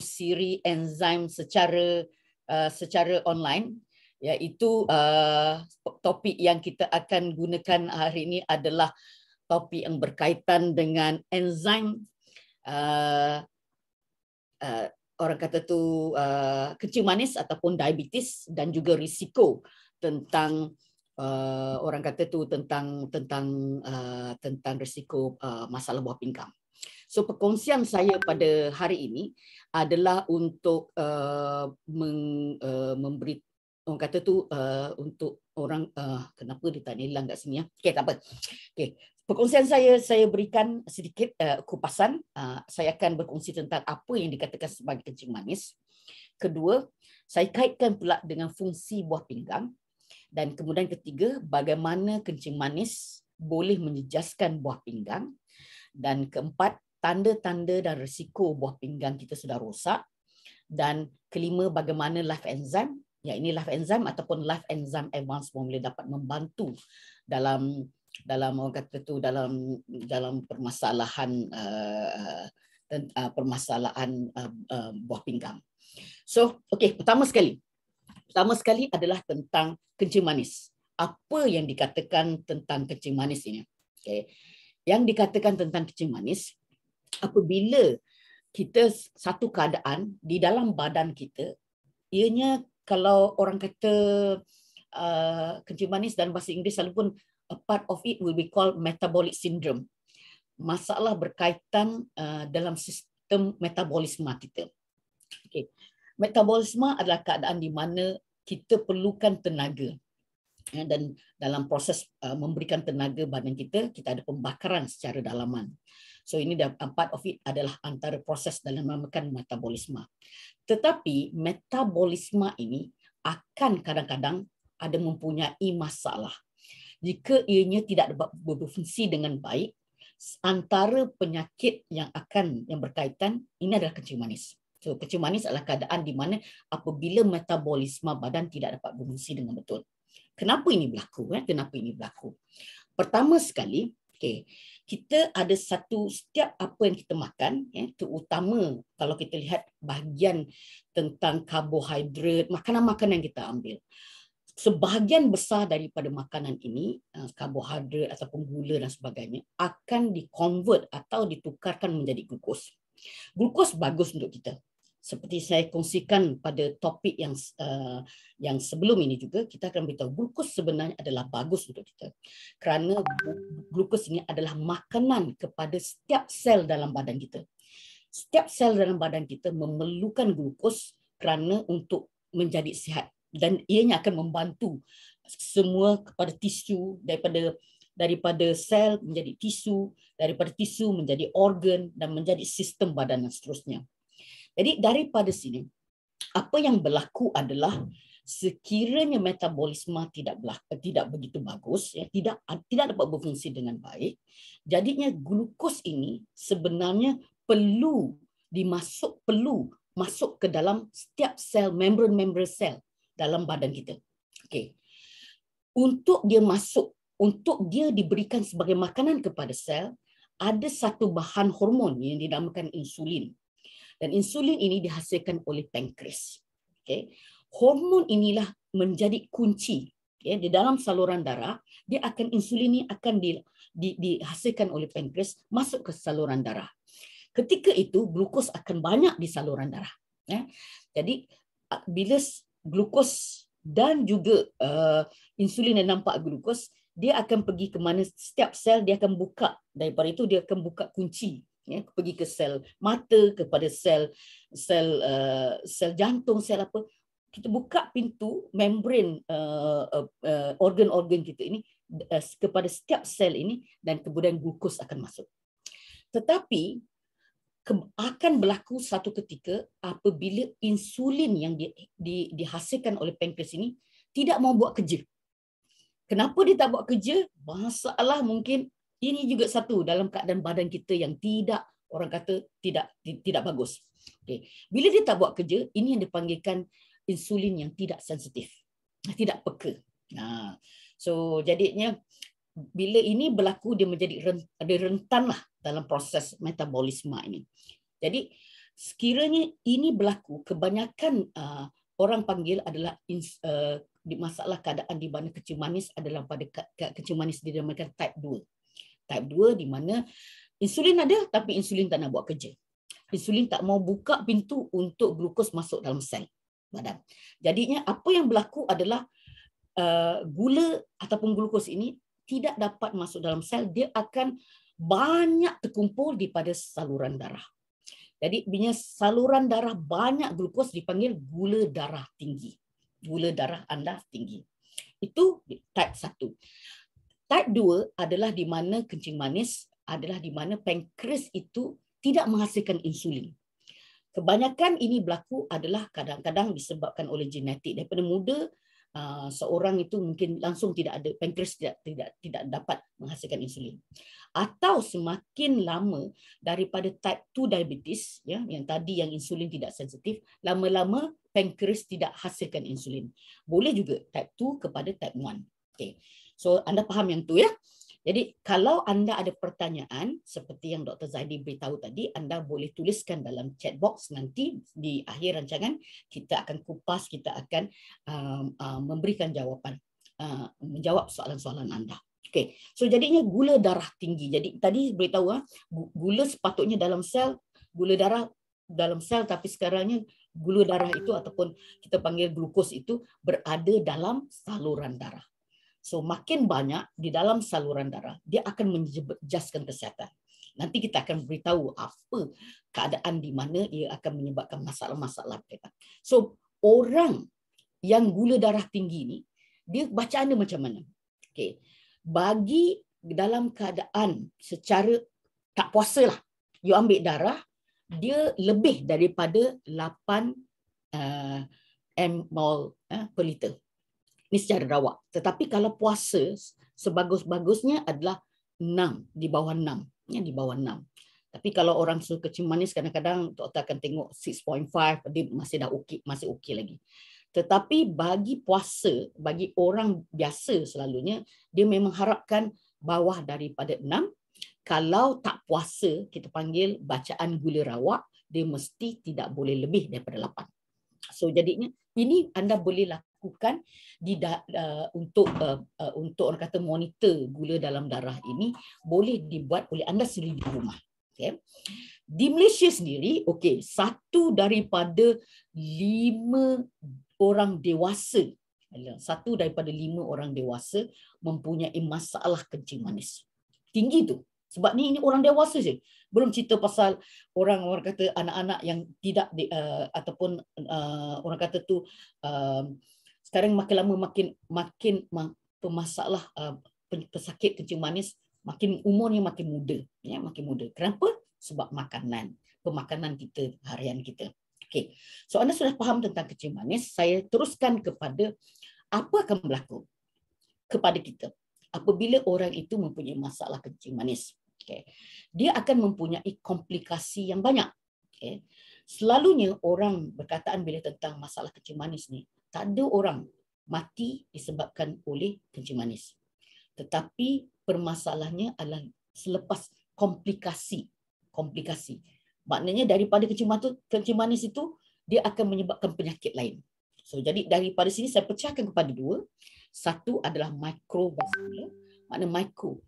siri enzim secara uh, secara online iaitu uh, topik yang kita akan gunakan hari ini adalah topik yang berkaitan dengan enzim uh, uh, orang kata tu uh, kecil manis ataupun diabetes dan juga risiko tentang uh, orang kata tu tentang tentang uh, tentang risiko uh, masalah buah pinggang. So perkongsian saya pada hari ini adalah untuk uh, meng, uh, memberi orang kata tu uh, untuk orang uh, kenapa dia tak hilang kat sini ya. Okey tak apa. Okey. Perkongsian saya saya berikan sedikit uh, kupasan uh, saya akan berkongsi tentang apa yang dikatakan sebagai kencing manis. Kedua, saya kaitkan pula dengan fungsi buah pinggang dan kemudian ketiga, bagaimana kencing manis boleh menjejaskan buah pinggang dan keempat, tanda-tanda dan risiko buah pinggang kita sudah rosak dan kelima bagaimana life enzyme ya ini life enzyme ataupun life enzyme advanced boleh dapat membantu dalam dalam orang kata tu dalam dalam permasalahan uh, uh, permasalahan uh, uh, buah pinggang. So, okey, pertama sekali. Pertama sekali adalah tentang kencing manis. Apa yang dikatakan tentang kencing manis ini? Okey. Yang dikatakan tentang kencing manis, apabila kita satu keadaan di dalam badan kita ianya kalau orang kata uh, kencing manis dan bahasa Inggeris selalu pun a part of it will be called metabolic syndrome masalah berkaitan uh, dalam sistem metabolisme kita okey metabolisme adalah keadaan di mana kita perlukan tenaga ya, dan dalam proses uh, memberikan tenaga badan kita kita ada pembakaran secara dalaman So ini dah part of it adalah antara proses dalam memakan metabolisme. Tetapi metabolisme ini akan kadang-kadang ada mempunyai masalah. Jika ianya tidak berfungsi dengan baik, antara penyakit yang akan yang berkaitan ini adalah kencing manis. So, kencing manis adalah keadaan di mana apabila metabolisme badan tidak dapat berfungsi dengan betul. Kenapa ini berlaku? Eh? Kenapa ini berlaku? Pertama sekali, okay, kita ada satu setiap apa yang kita makan ya terutama kalau kita lihat bahagian tentang karbohidrat makanan-makanan yang kita ambil sebahagian besar daripada makanan ini eh, karbohidrat ataupun gula dan sebagainya akan di convert atau ditukarkan menjadi glukos glukos bagus untuk kita seperti saya kongsikan pada topik yang uh, yang sebelum ini juga kita akan beritahu glukos sebenarnya adalah bagus untuk kita kerana glukos ini adalah makanan kepada setiap sel dalam badan kita setiap sel dalam badan kita memerlukan glukos kerana untuk menjadi sihat dan ianya akan membantu semua kepada tisu daripada daripada sel menjadi tisu daripada tisu menjadi organ dan menjadi sistem badan dan seterusnya jadi daripada sini, apa yang berlaku adalah sekiranya metabolisme tidak berlaku, tidak begitu bagus, ya, tidak tidak dapat berfungsi dengan baik, jadinya glukos ini sebenarnya perlu dimasuk perlu masuk ke dalam setiap sel membran membran sel dalam badan kita. Okay, Untuk dia masuk untuk dia diberikan sebagai makanan kepada sel, ada satu bahan hormon yang dinamakan insulin dan insulin ini dihasilkan oleh pankreas. Okay. Hormon inilah menjadi kunci okay, di dalam saluran darah. Dia akan insulin ini akan di, di, dihasilkan oleh pankreas masuk ke saluran darah. Ketika itu glukos akan banyak di saluran darah. Yeah. Jadi bila glukos dan juga uh, insulin yang nampak glukos dia akan pergi ke mana setiap sel dia akan buka daripada itu dia akan buka kunci ya pergi ke sel mata kepada sel sel uh, sel jantung sel apa kita buka pintu membran uh, uh, uh organ-organ kita ini uh, kepada setiap sel ini dan kemudian glukos akan masuk tetapi ke, akan berlaku satu ketika apabila insulin yang di, di, dihasilkan oleh pankreas ini tidak mau buat kerja kenapa dia tak buat kerja masalah mungkin ini juga satu dalam keadaan badan kita yang tidak orang kata tidak tidak bagus. Okey. Bila dia tak buat kerja, ini yang dipanggilkan insulin yang tidak sensitif. Tidak peka. Nah. Ha. So jadinya bila ini berlaku dia menjadi ada rentan lah dalam proses metabolisme ini. Jadi sekiranya ini berlaku kebanyakan uh, orang panggil adalah ins, uh, masalah keadaan di mana kecium manis adalah pada ke, ke, kecium manis dinamakan type 2. Type 2 di mana insulin ada tapi insulin tak nak buat kerja. Insulin tak mau buka pintu untuk glukos masuk dalam sel badan. Jadinya apa yang berlaku adalah uh, gula ataupun glukos ini tidak dapat masuk dalam sel, dia akan banyak terkumpul di pada saluran darah. Jadi bila saluran darah banyak glukos dipanggil gula darah tinggi. Gula darah anda tinggi. Itu type 1. Type 2 adalah di mana kencing manis adalah di mana pankreas itu tidak menghasilkan insulin. Kebanyakan ini berlaku adalah kadang-kadang disebabkan oleh genetik. Daripada muda, uh, seorang itu mungkin langsung tidak ada pankreas tidak, tidak tidak dapat menghasilkan insulin. Atau semakin lama daripada type 2 diabetes, ya, yang tadi yang insulin tidak sensitif, lama-lama pankreas tidak hasilkan insulin. Boleh juga type 2 kepada type 1. Okay. So anda faham yang tu ya. Jadi kalau anda ada pertanyaan seperti yang Dr. Zaidi beritahu tadi, anda boleh tuliskan dalam chat box nanti di akhir rancangan kita akan kupas, kita akan uh, uh, memberikan jawapan, uh, menjawab soalan-soalan anda. Okay. So jadinya gula darah tinggi. Jadi tadi beritahu ah, gula sepatutnya dalam sel, gula darah dalam sel tapi sekarangnya gula darah itu ataupun kita panggil glukos itu berada dalam saluran darah. So makin banyak di dalam saluran darah, dia akan menjejaskan kesihatan. Nanti kita akan beritahu apa keadaan di mana ia akan menyebabkan masalah-masalah kita. So orang yang gula darah tinggi ni, dia bacaannya macam mana? Okay. Bagi dalam keadaan secara tak puasa lah, you ambil darah, dia lebih daripada 8 uh, ml uh, per liter. Ini secara rawak. Tetapi kalau puasa, sebagus-bagusnya adalah 6, di bawah 6. Ya, di bawah 6. Tapi kalau orang suka kecil manis, kadang-kadang doktor akan tengok 6.5, dia masih dah okey, masih okey lagi. Tetapi bagi puasa, bagi orang biasa selalunya, dia memang harapkan bawah daripada 6. Kalau tak puasa, kita panggil bacaan gula rawak, dia mesti tidak boleh lebih daripada 8. So jadinya ini anda bolehlah. Dilakukan di uh, untuk uh, uh, untuk orang kata monitor gula dalam darah ini boleh dibuat oleh anda sendiri di rumah. Okay. Di Malaysia sendiri, okay, satu daripada lima orang dewasa, ya, satu daripada lima orang dewasa mempunyai masalah kencing manis. Tinggi tu. Sebab ni ini orang dewasa je. Belum cerita pasal orang orang kata anak-anak yang tidak di, uh, ataupun uh, orang kata tu uh, sekarang makin lama makin makin pemasalah uh, pesakit kencing manis makin umurnya makin muda ya makin muda kenapa sebab makanan pemakanan kita harian kita okey so anda sudah faham tentang kencing manis saya teruskan kepada apa akan berlaku kepada kita apabila orang itu mempunyai masalah kencing manis okey dia akan mempunyai komplikasi yang banyak okey selalunya orang berkataan bila tentang masalah kencing manis ni tak ada orang mati disebabkan oleh kencing manis. Tetapi permasalahannya adalah selepas komplikasi. Komplikasi. Maknanya daripada kencing manis, kencing manis itu, dia akan menyebabkan penyakit lain. So, jadi daripada sini saya pecahkan kepada dua. Satu adalah mikrovaskular. Makna mikro.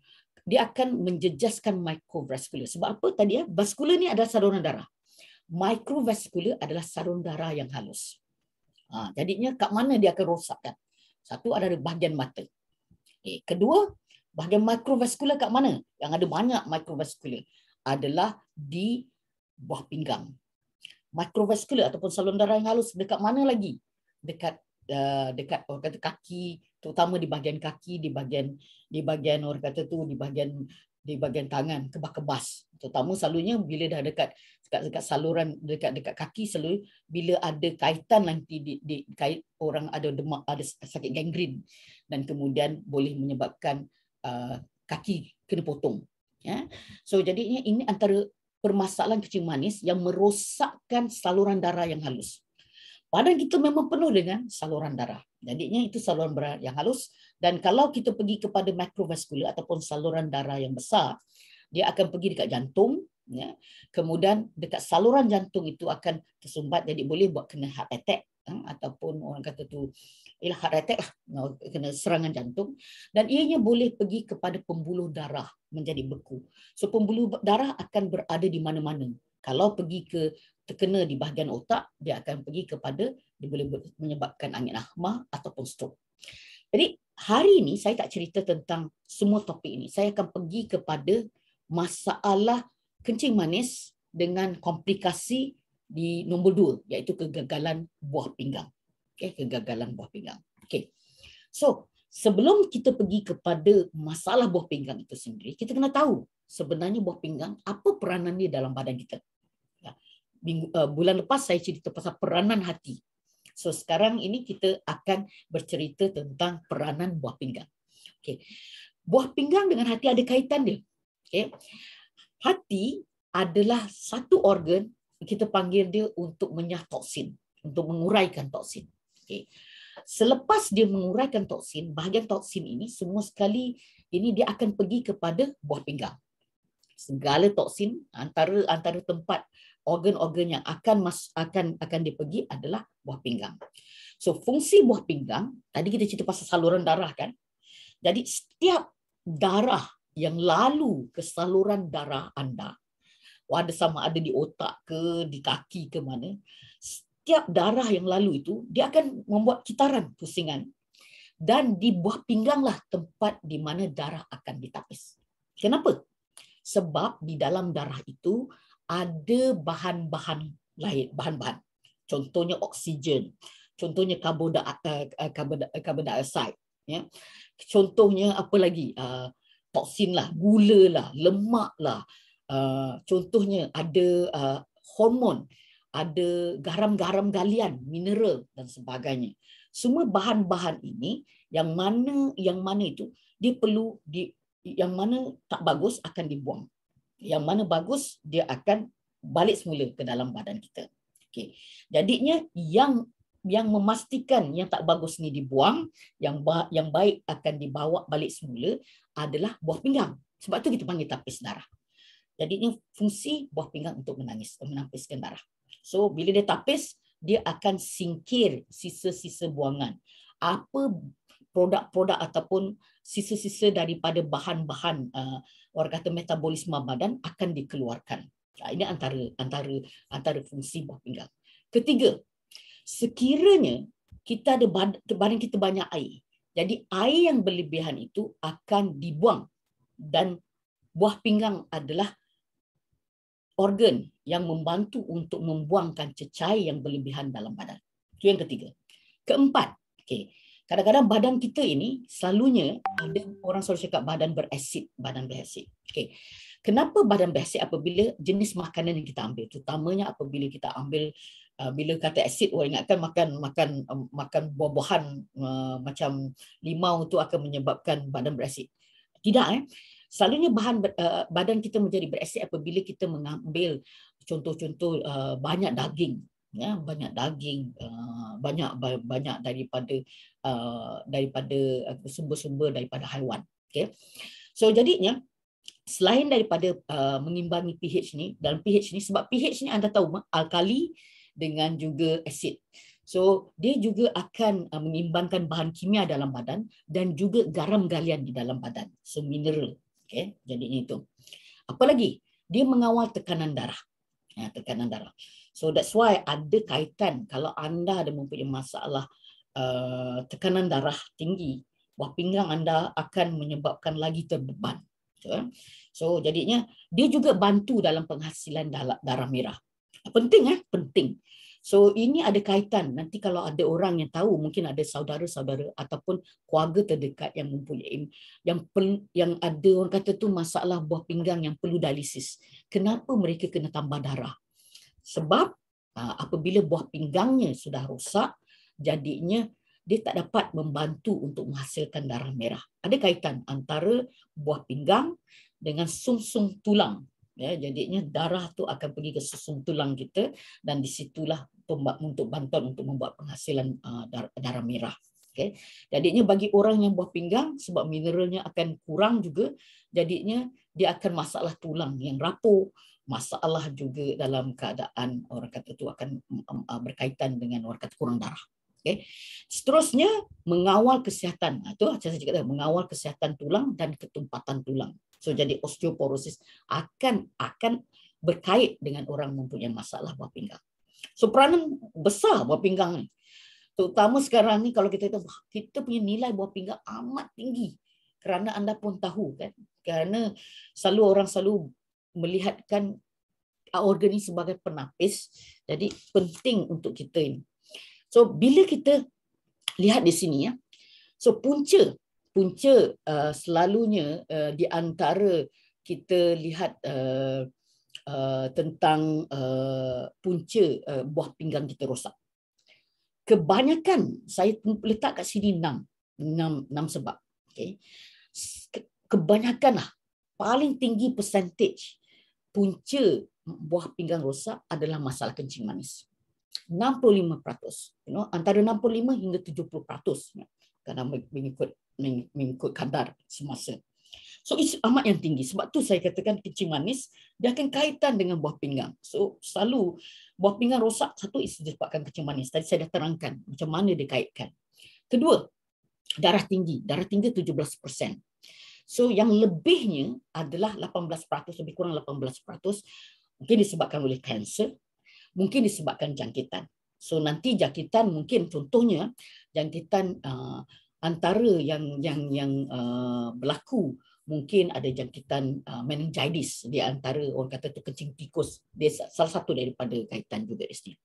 Dia akan menjejaskan mikrovaskular. Sebab apa tadi ya? Vaskular ni adalah saluran darah. Mikrovaskular adalah saluran darah yang halus. Ha, jadinya kat mana dia akan rosakkan? Satu ada di bahagian mata. Okay. Eh, kedua, bahagian mikrovaskular kat mana? Yang ada banyak mikrovaskular adalah di buah pinggang. Mikrovaskular ataupun saluran darah yang halus dekat mana lagi? Dekat uh, dekat orang kata kaki, terutama di bahagian kaki, di bahagian di bahagian orang kata tu, di bahagian di bahagian tangan, kebas-kebas. Terutama selalunya bila dah dekat dekat dekat saluran dekat dekat kaki selalu bila ada kaitan nanti di, di kait orang ada demam ada sakit gangrene dan kemudian boleh menyebabkan uh, kaki kena potong ya so jadinya ini antara permasalahan kencing manis yang merosakkan saluran darah yang halus Padahal kita memang penuh dengan saluran darah jadinya itu saluran darah yang halus dan kalau kita pergi kepada makrovaskular ataupun saluran darah yang besar dia akan pergi dekat jantung ya. Kemudian dekat saluran jantung itu akan tersumbat jadi boleh buat kena heart attack ya. ataupun orang kata tu ialah heart attack lah, kena serangan jantung dan ianya boleh pergi kepada pembuluh darah menjadi beku. So pembuluh darah akan berada di mana-mana. Kalau pergi ke terkena di bahagian otak, dia akan pergi kepada dia boleh menyebabkan angin ahmah ataupun stroke. Jadi hari ini saya tak cerita tentang semua topik ini. Saya akan pergi kepada masalah kencing manis dengan komplikasi di nombor dua, iaitu kegagalan buah pinggang. Okay, kegagalan buah pinggang. Okay. So, sebelum kita pergi kepada masalah buah pinggang itu sendiri, kita kena tahu sebenarnya buah pinggang, apa peranan dia dalam badan kita. Ya. Minggu, uh, bulan lepas saya cerita pasal peranan hati. So, sekarang ini kita akan bercerita tentang peranan buah pinggang. Okay. Buah pinggang dengan hati ada kaitan dia. Okay hati adalah satu organ kita panggil dia untuk menyah toksin, untuk menguraikan toksin. Okay. Selepas dia menguraikan toksin, bahagian toksin ini semua sekali ini dia akan pergi kepada buah pinggang. Segala toksin antara antara tempat organ-organ yang akan mas, akan akan dia pergi adalah buah pinggang. So fungsi buah pinggang, tadi kita cerita pasal saluran darah kan. Jadi setiap darah yang lalu ke saluran darah anda. Ada sama ada di otak ke, di kaki ke mana. Setiap darah yang lalu itu, dia akan membuat kitaran pusingan. Dan di buah pingganglah tempat di mana darah akan ditapis. Kenapa? Sebab di dalam darah itu ada bahan-bahan lain, bahan-bahan. Contohnya oksigen, contohnya karbon eh, eh, eh, dioxide. Ya. Contohnya apa lagi? Ah, toksin lah, gula lah, lemak lah. Uh, contohnya ada uh, hormon, ada garam-garam galian, mineral dan sebagainya. Semua bahan-bahan ini yang mana yang mana itu dia perlu di yang mana tak bagus akan dibuang. Yang mana bagus dia akan balik semula ke dalam badan kita. Okey. Jadinya yang yang memastikan yang tak bagus ni dibuang, yang ba- yang baik akan dibawa balik semula adalah buah pinggang. Sebab tu kita panggil tapis darah. Jadi ini fungsi buah pinggang untuk menangis, menampiskan darah. So bila dia tapis, dia akan singkir sisa-sisa buangan. Apa produk-produk ataupun sisa-sisa daripada bahan-bahan uh, orang kata metabolisme badan akan dikeluarkan. ini antara antara antara fungsi buah pinggang. Ketiga, sekiranya kita ada badan, kita banyak air. Jadi air yang berlebihan itu akan dibuang dan buah pinggang adalah organ yang membantu untuk membuangkan cecair yang berlebihan dalam badan. Itu yang ketiga. Keempat, okey. Kadang-kadang badan kita ini selalunya ada orang selalu cakap badan berasid, badan berasid. Okey. Kenapa badan berasid apabila jenis makanan yang kita ambil, terutamanya apabila kita ambil uh, Ah, bila kata asid orang ingatkan makan makan um, makan buah-buahan uh, macam limau tu akan menyebabkan badan berasid. Tidak eh. Selalunya bahan uh, badan kita menjadi berasid apabila kita mengambil contoh-contoh uh, banyak daging ya banyak daging banyak banyak daripada daripada sumber-sumber daripada haiwan okey so jadinya selain daripada mengimbangi pH ni dalam pH ni sebab pH ni anda tahu alkali dengan juga asid. So dia juga akan uh, mengimbangkan bahan kimia dalam badan dan juga garam galian di dalam badan. So mineral. Okay. Jadi ini tu. Apa lagi? Dia mengawal tekanan darah. Ya, tekanan darah. So that's why ada kaitan kalau anda ada mempunyai masalah uh, tekanan darah tinggi, buah pinggang anda akan menyebabkan lagi terbeban. Eh. So, jadinya dia juga bantu dalam penghasilan darah merah penting eh penting so ini ada kaitan nanti kalau ada orang yang tahu mungkin ada saudara-saudara ataupun keluarga terdekat yang mempunyai yang pel, yang ada orang kata tu masalah buah pinggang yang perlu dialisis kenapa mereka kena tambah darah sebab ah, apabila buah pinggangnya sudah rosak jadinya dia tak dapat membantu untuk menghasilkan darah merah. Ada kaitan antara buah pinggang dengan sumsum -sum tulang ya jadinya darah tu akan pergi ke susun tulang kita dan di situlah tombak untuk bantuan untuk membuat penghasilan ah, darah, darah merah okey jadinya bagi orang yang buah pinggang sebab mineralnya akan kurang juga jadinya dia akan masalah tulang yang rapuh masalah juga dalam keadaan orang kata tu akan mm, mm, ah, berkaitan dengan orang kata kurang darah Okay. Seterusnya mengawal kesihatan. Itu ah, lah saya cakap mengawal kesihatan tulang dan ketumpatan tulang. So jadi osteoporosis akan akan berkait dengan orang mempunyai masalah buah pinggang. So peranan besar buah pinggang ni. Terutama sekarang ni kalau kita kita punya nilai buah pinggang amat tinggi kerana anda pun tahu kan. Kerana selalu orang selalu melihatkan organ ini sebagai penapis. Jadi penting untuk kita ini. So bila kita lihat di sini ya. So punca punca uh, selalunya uh, di antara kita lihat uh, uh, tentang uh, punca uh, buah pinggang kita rosak. Kebanyakan saya letak kat sini enam enam enam sebab. Okay. Kebanyakanlah paling tinggi percentage punca buah pinggang rosak adalah masalah kencing manis. 65%. You know, antara 65 hingga 70%. Kadang-kadang mengikut mengikut kadar semasa. So it's amat yang tinggi. Sebab tu saya katakan kencing manis dia akan kaitan dengan buah pinggang. So selalu buah pinggang rosak satu disebabkan kencing manis. Tadi saya dah terangkan macam mana dia kaitkan. Kedua, darah tinggi. Darah tinggi 17%. So yang lebihnya adalah 18% lebih kurang 18% mungkin disebabkan oleh kanser, mungkin disebabkan jangkitan. So nanti jangkitan mungkin contohnya jangkitan uh, antara yang yang yang uh, berlaku mungkin ada jangkitan uh, meningitis di antara orang kata tu terkencing tikus dia salah satu daripada kaitan juga istilah.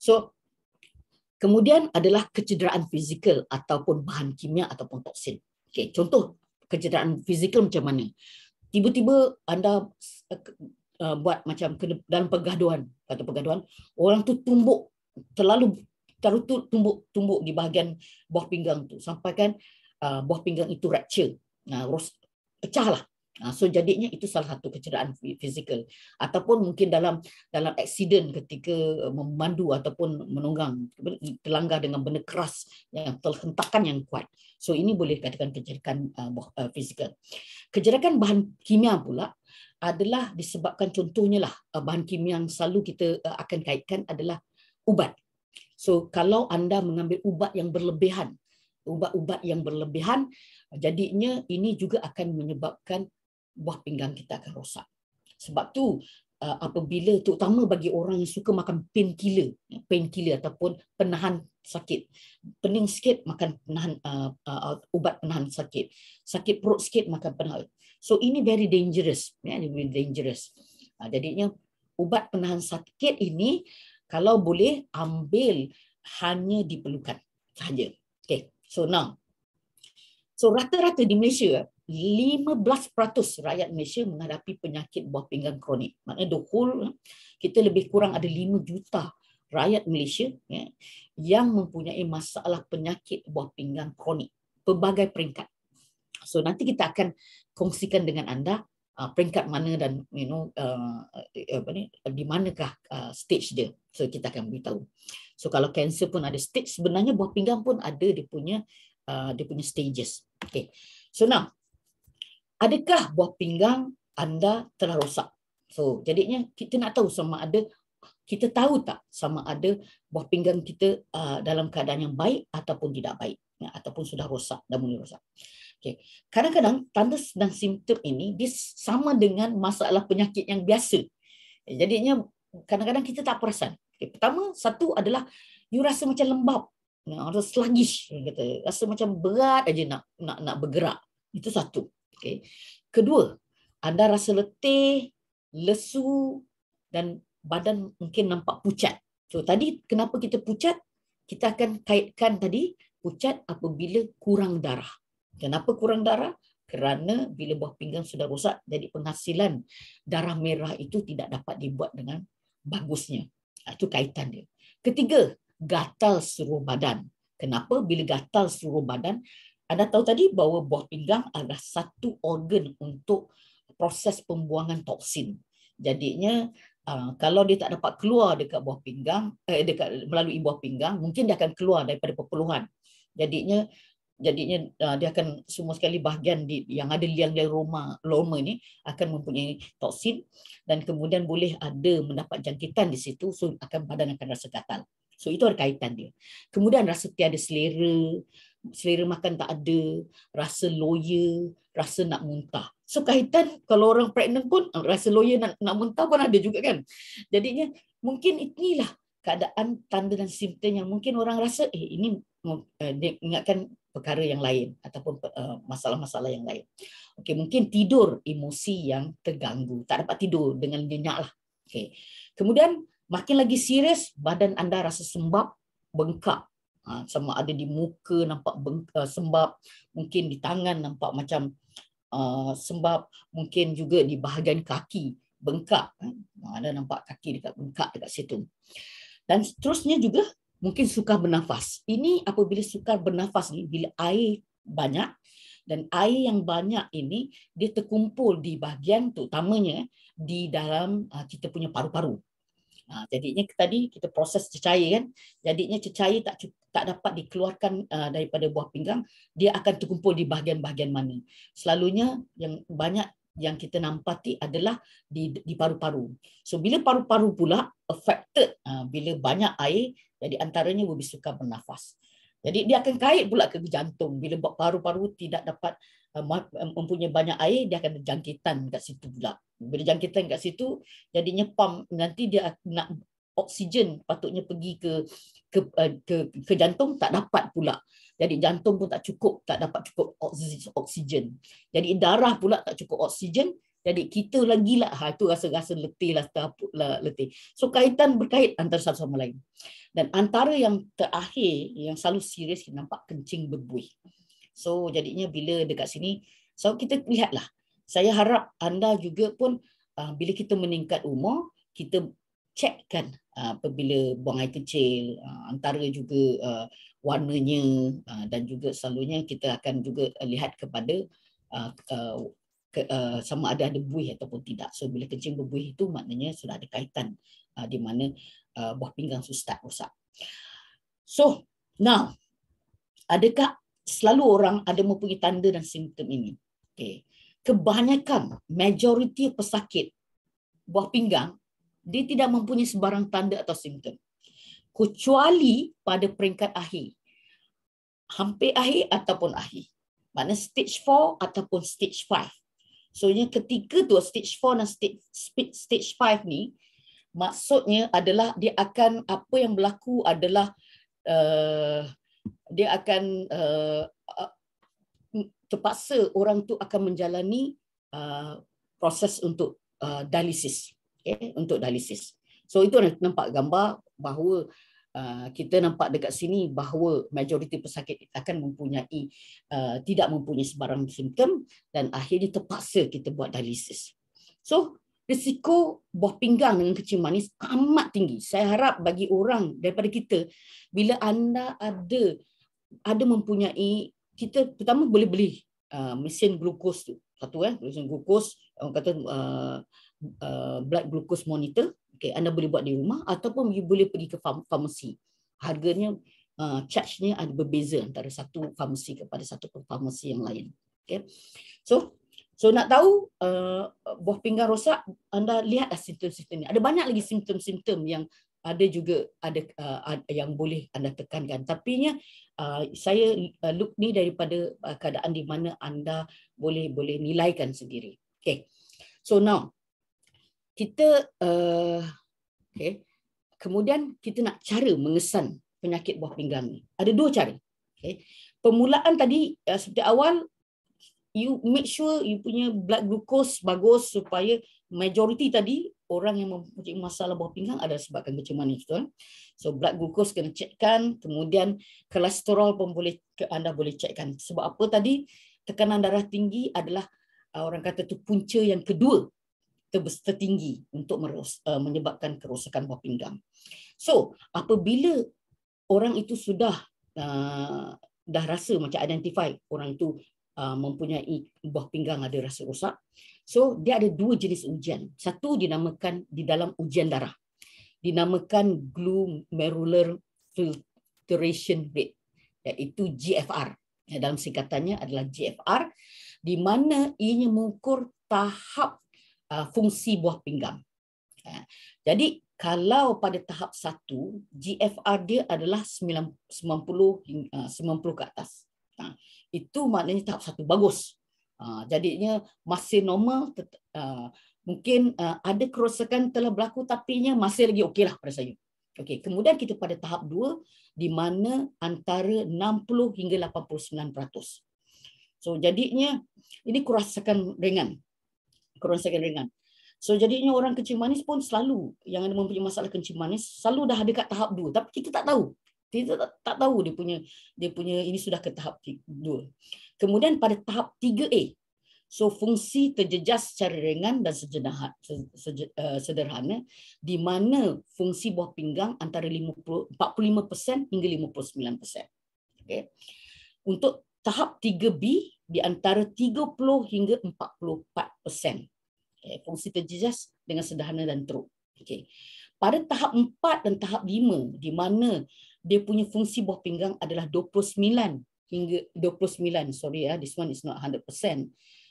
So kemudian adalah kecederaan fizikal ataupun bahan kimia ataupun toksin. Okey, contoh kecederaan fizikal macam mana? Tiba-tiba anda uh, buat macam kena dalam pergaduhan, kata pergaduhan, orang tu tumbuk terlalu kalau tu tumbuk tumbuk di bahagian buah pinggang tu sampai kan uh, buah pinggang itu rupture nah uh, pecahlah uh, so jadinya itu salah satu kecederaan fizikal ataupun mungkin dalam dalam aksiden ketika uh, memandu ataupun menunggang terlanggar dengan benda keras yang terhentakan yang kuat so ini boleh katakan kecederaan uh, buah uh, fizikal kecederaan bahan kimia pula adalah disebabkan contohnya lah uh, bahan kimia yang selalu kita akan kaitkan adalah ubat So kalau anda mengambil ubat yang berlebihan, ubat-ubat yang berlebihan, jadinya ini juga akan menyebabkan buah pinggang kita akan rosak. Sebab tu uh, apabila terutama bagi orang yang suka makan painkiller, ya, painkiller ataupun penahan sakit. Pening sikit makan penahan uh, uh, ubat penahan sakit. Sakit perut sikit makan penahan. So ini very dangerous, ya, yeah, very dangerous. Uh, jadinya ubat penahan sakit ini kalau boleh ambil hanya diperlukan saja. Okay, so now, so rata-rata di Malaysia 15% rakyat Malaysia menghadapi penyakit buah pinggang kronik. Maknanya the kita lebih kurang ada 5 juta rakyat Malaysia ya, yang mempunyai masalah penyakit buah pinggang kronik berbagai peringkat. So nanti kita akan kongsikan dengan anda uh, peringkat mana dan you know uh, eh, apa ni di manakah uh, stage dia so kita akan beritahu so kalau kanser pun ada stage sebenarnya buah pinggang pun ada dia punya uh, dia punya stages okey so now adakah buah pinggang anda telah rosak so jadinya kita nak tahu sama ada kita tahu tak sama ada buah pinggang kita uh, dalam keadaan yang baik ataupun tidak baik ya, ataupun sudah rosak dah mula rosak Okay. Kadang-kadang tanda dan simptom ini dia sama dengan masalah penyakit yang biasa. Eh, jadinya kadang-kadang kita tak perasan. Okay. Pertama, satu adalah you rasa macam lembab. Atau sluggish. Kata. Rasa macam berat aja nak nak nak bergerak. Itu satu. Okay. Kedua, anda rasa letih, lesu dan badan mungkin nampak pucat. So tadi kenapa kita pucat? Kita akan kaitkan tadi pucat apabila kurang darah. Kenapa kurang darah? Kerana bila buah pinggang sudah rosak, jadi penghasilan darah merah itu tidak dapat dibuat dengan bagusnya. Ah, itu kaitan dia. Ketiga, gatal seluruh badan. Kenapa? Bila gatal seluruh badan, anda tahu tadi bahawa buah pinggang adalah satu organ untuk proses pembuangan toksin. Jadinya ah, kalau dia tak dapat keluar dekat buah pinggang, eh, dekat melalui buah pinggang, mungkin dia akan keluar daripada perpeluhan. Jadinya jadinya uh, dia akan semua sekali bahagian di, yang ada liang-liang Roma loma ni akan mempunyai toksin dan kemudian boleh ada mendapat jangkitan di situ so akan badan akan rasa gatal. So itu ada kaitan dia. Kemudian rasa tiada selera, selera makan tak ada, rasa loya, rasa nak muntah. So kaitan kalau orang pregnant pun ah, rasa loya nak, nak muntah pun ada juga kan. Jadinya mungkin inilah keadaan tanda dan simptom yang mungkin orang rasa eh ini uh, dia ingatkan perkara yang lain ataupun eh, masalah-masalah yang lain. Okey, mungkin tidur emosi yang terganggu, tak dapat tidur dengan nyenyaklah. Okey. Kemudian makin lagi serius badan anda rasa sembab, bengkak. Ha, sama ada di muka nampak bengkak, eh, sembab, mungkin di tangan nampak macam uh, sembab, mungkin juga di bahagian kaki bengkak. Ha, ada nampak kaki dekat bengkak dekat situ. Dan seterusnya juga mungkin sukar bernafas. Ini apabila sukar bernafas ni bila air banyak dan air yang banyak ini dia terkumpul di bahagian terutamanya di dalam ah, kita punya paru-paru. Ah, jadinya tadi kita proses cecair kan. Jadinya cecair tak tak dapat dikeluarkan ah, daripada buah pinggang, dia akan terkumpul di bahagian-bahagian mana. Selalunya yang banyak yang kita nampati adalah di, di paru-paru. So bila paru-paru pula affected ha, bila banyak air, jadi antaranya lebih suka bernafas. Jadi dia akan kait pula ke jantung. Bila paru-paru tidak dapat ha, mempunyai banyak air, dia akan jangkitan kat situ pula. Bila jangkitan kat situ, jadinya pump nanti dia nak oksigen patutnya pergi ke ke, eh, ke ke jantung tak dapat pula. Jadi jantung pun tak cukup, tak dapat cukup oksigen. Jadi darah pula tak cukup oksigen. Jadi kita lagi lah, ha, itu rasa-rasa letih lah, lah, letih. So kaitan berkait antara satu sama lain. Dan antara yang terakhir, yang selalu serius, kita nampak kencing berbuih. So jadinya bila dekat sini, so kita lihatlah. Saya harap anda juga pun uh, bila kita meningkat umur, kita cekkan Ah, apabila buang air kecil ah, antara juga ah, warnanya dan juga selalunya kita akan juga lihat kepada sama ada ada buih ataupun tidak. So bila kencing berbuih itu maknanya sudah ada kaitan di mana buah pinggang sustat rosak. So now adakah selalu orang ada mempunyai tanda dan simptom ini? Okay. Kebanyakan majoriti pesakit buah pinggang dia tidak mempunyai sebarang tanda atau simptom. Kecuali pada peringkat akhir. Hampir akhir ataupun akhir. Maksudnya stage 4 ataupun stage 5. So, ketiga tu, stage 4 dan stage, stage 5 ni, maksudnya adalah dia akan, apa yang berlaku adalah uh, dia akan uh, terpaksa orang tu akan menjalani uh, proses untuk uh, dialisis okay, eh, untuk dialisis. So itu nampak gambar bahawa uh, kita nampak dekat sini bahawa majoriti pesakit akan mempunyai uh, tidak mempunyai sebarang simptom dan akhirnya terpaksa kita buat dialisis. So risiko buah pinggang dengan kecil manis amat tinggi. Saya harap bagi orang daripada kita bila anda ada ada mempunyai kita pertama boleh beli uh, mesin glukos tu satu eh mesin glukos orang kata uh, Uh, blood glucose monitor. Okay, anda boleh buat di rumah ataupun you boleh pergi ke farmasi. Harganya uh, charge-nya ada berbeza antara satu farmasi kepada satu farmasi yang lain. Okay. So so nak tahu uh, buah pinggang rosak, anda lihat lihatlah simptom-simptom ni. Ada banyak lagi simptom-simptom yang ada juga ada uh, yang boleh anda tekankan. Tapi nya uh, saya uh, look ni daripada uh, keadaan di mana anda boleh boleh nilaikan sendiri. Okay. So now kita uh, okay. kemudian kita nak cara mengesan penyakit buah pinggang ni. Ada dua cara. Okay. Permulaan tadi uh, seperti awal you make sure you punya blood glucose bagus supaya majority tadi orang yang mempunyai masalah buah pinggang adalah sebabkan kencing manis tuan. So blood glucose kena checkkan, kemudian kolesterol pun boleh anda boleh checkkan. Sebab apa tadi tekanan darah tinggi adalah eh, orang kata tu punca yang kedua tertinggi untuk eh, menyebabkan kerosakan buah pinggang. So, apabila orang itu sudah eh, dah rasa macam identify orang itu eh, mempunyai buah pinggang ada rasa rosak. So, dia ada dua jenis ujian. Satu dinamakan di dalam ujian darah. Dinamakan glomerular filtration rate iaitu GFR. Dalam singkatannya adalah GFR di mana ia mengukur tahap Uh, fungsi buah pinggang. Ha. Jadi kalau pada tahap satu GFR dia adalah 90, 90 uh, ke atas. Ha. Itu maknanya tahap satu bagus. Ha. Jadinya masih normal, uh, mungkin ada kerosakan telah berlaku tapi masih lagi okeylah pada saya. Okey, kemudian kita pada tahap dua di mana antara 60 hingga 89%. So jadinya ini kerosakan ringan kerongsangan ringan. So jadinya orang kencing manis pun selalu yang ada mempunyai masalah kencing manis selalu dah ada kat tahap dua, tapi kita tak tahu. Kita tak, tak tahu dia punya dia punya ini sudah ke tahap dua. Kemudian pada tahap 3A. So fungsi terjejas secara ringan dan sejenak, se, se, uh, eh, sederhana di mana fungsi buah pinggang antara 50, 45% hingga 59%. Okay. Untuk tahap 3B di antara 30 hingga 44 persen. Okay, fungsi terjejas dengan sederhana dan teruk. Okay. Pada tahap 4 dan tahap 5, di mana dia punya fungsi buah pinggang adalah 29 hingga 29, sorry ya, this one is not 100%.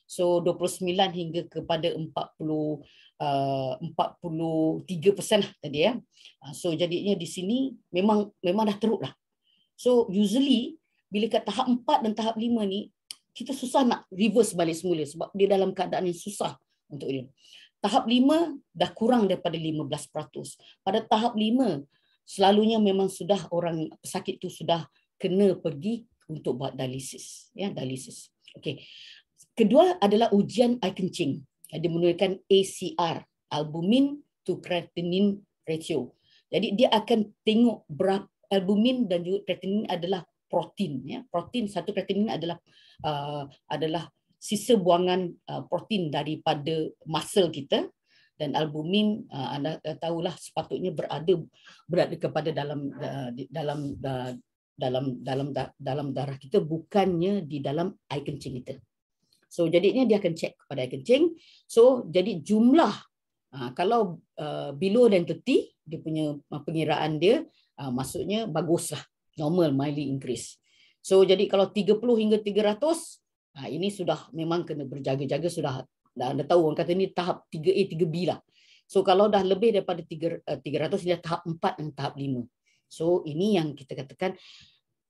So 29 hingga kepada 40 uh, 43 persen lah tadi ya. Uh, so jadinya di sini memang memang dah teruk lah. So usually bila kat tahap empat dan tahap lima ni kita susah nak reverse balik semula sebab dia dalam keadaan yang susah untuk dia. Tahap lima dah kurang daripada lima belas peratus. Pada tahap lima, selalunya memang sudah orang pesakit tu sudah kena pergi untuk buat dialisis, ya dialisis. Okay. Kedua adalah ujian air kencing. Dia menggunakan ACR, albumin to creatinine ratio. Jadi dia akan tengok berapa albumin dan juga creatinine adalah protein ya protein satu kreatinin adalah uh, adalah sisa buangan uh, protein daripada muscle kita dan albumin uh, anda uh, tahulah sepatutnya berada berada kepada dalam uh, dalam uh, dalam dalam dalam darah kita bukannya di dalam air kencing kita. So jadinya dia akan check kepada air kencing. So jadi jumlah uh, kalau uh, below dan teti dia punya uh, pengiraan dia uh, maksudnya baguslah normal mildly increase. So jadi kalau 30 hingga 300, ah, ini sudah memang kena berjaga-jaga sudah. Dah anda tahu orang kata ini tahap 3A, 3B lah. So kalau dah lebih daripada 300, eh, ini tahap 4 dan tahap 5. So ini yang kita katakan,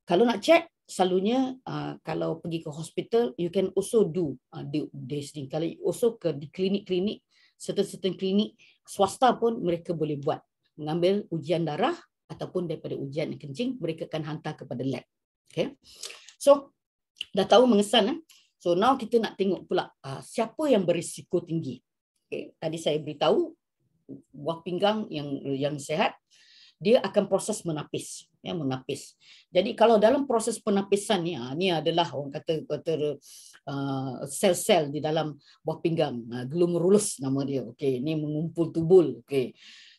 kalau nak check, selalunya ah, kalau pergi ke hospital, you can also do uh, this thing. Kalau also ke di klinik-klinik, certain-certain klinik swasta pun mereka boleh buat. Mengambil ujian darah, ataupun daripada ujian kencing mereka akan hantar kepada lab okey so dah tahu mengesan eh? so now kita nak tengok pula uh, siapa yang berisiko tinggi okey tadi saya beritahu buah pinggang yang yang sehat dia akan proses menapis ya menapis jadi kalau dalam proses penapisan ni ah, ni adalah orang kata kata uh, sel-sel di dalam buah pinggang uh, glomerulus nama dia okey ni mengumpul tubul okey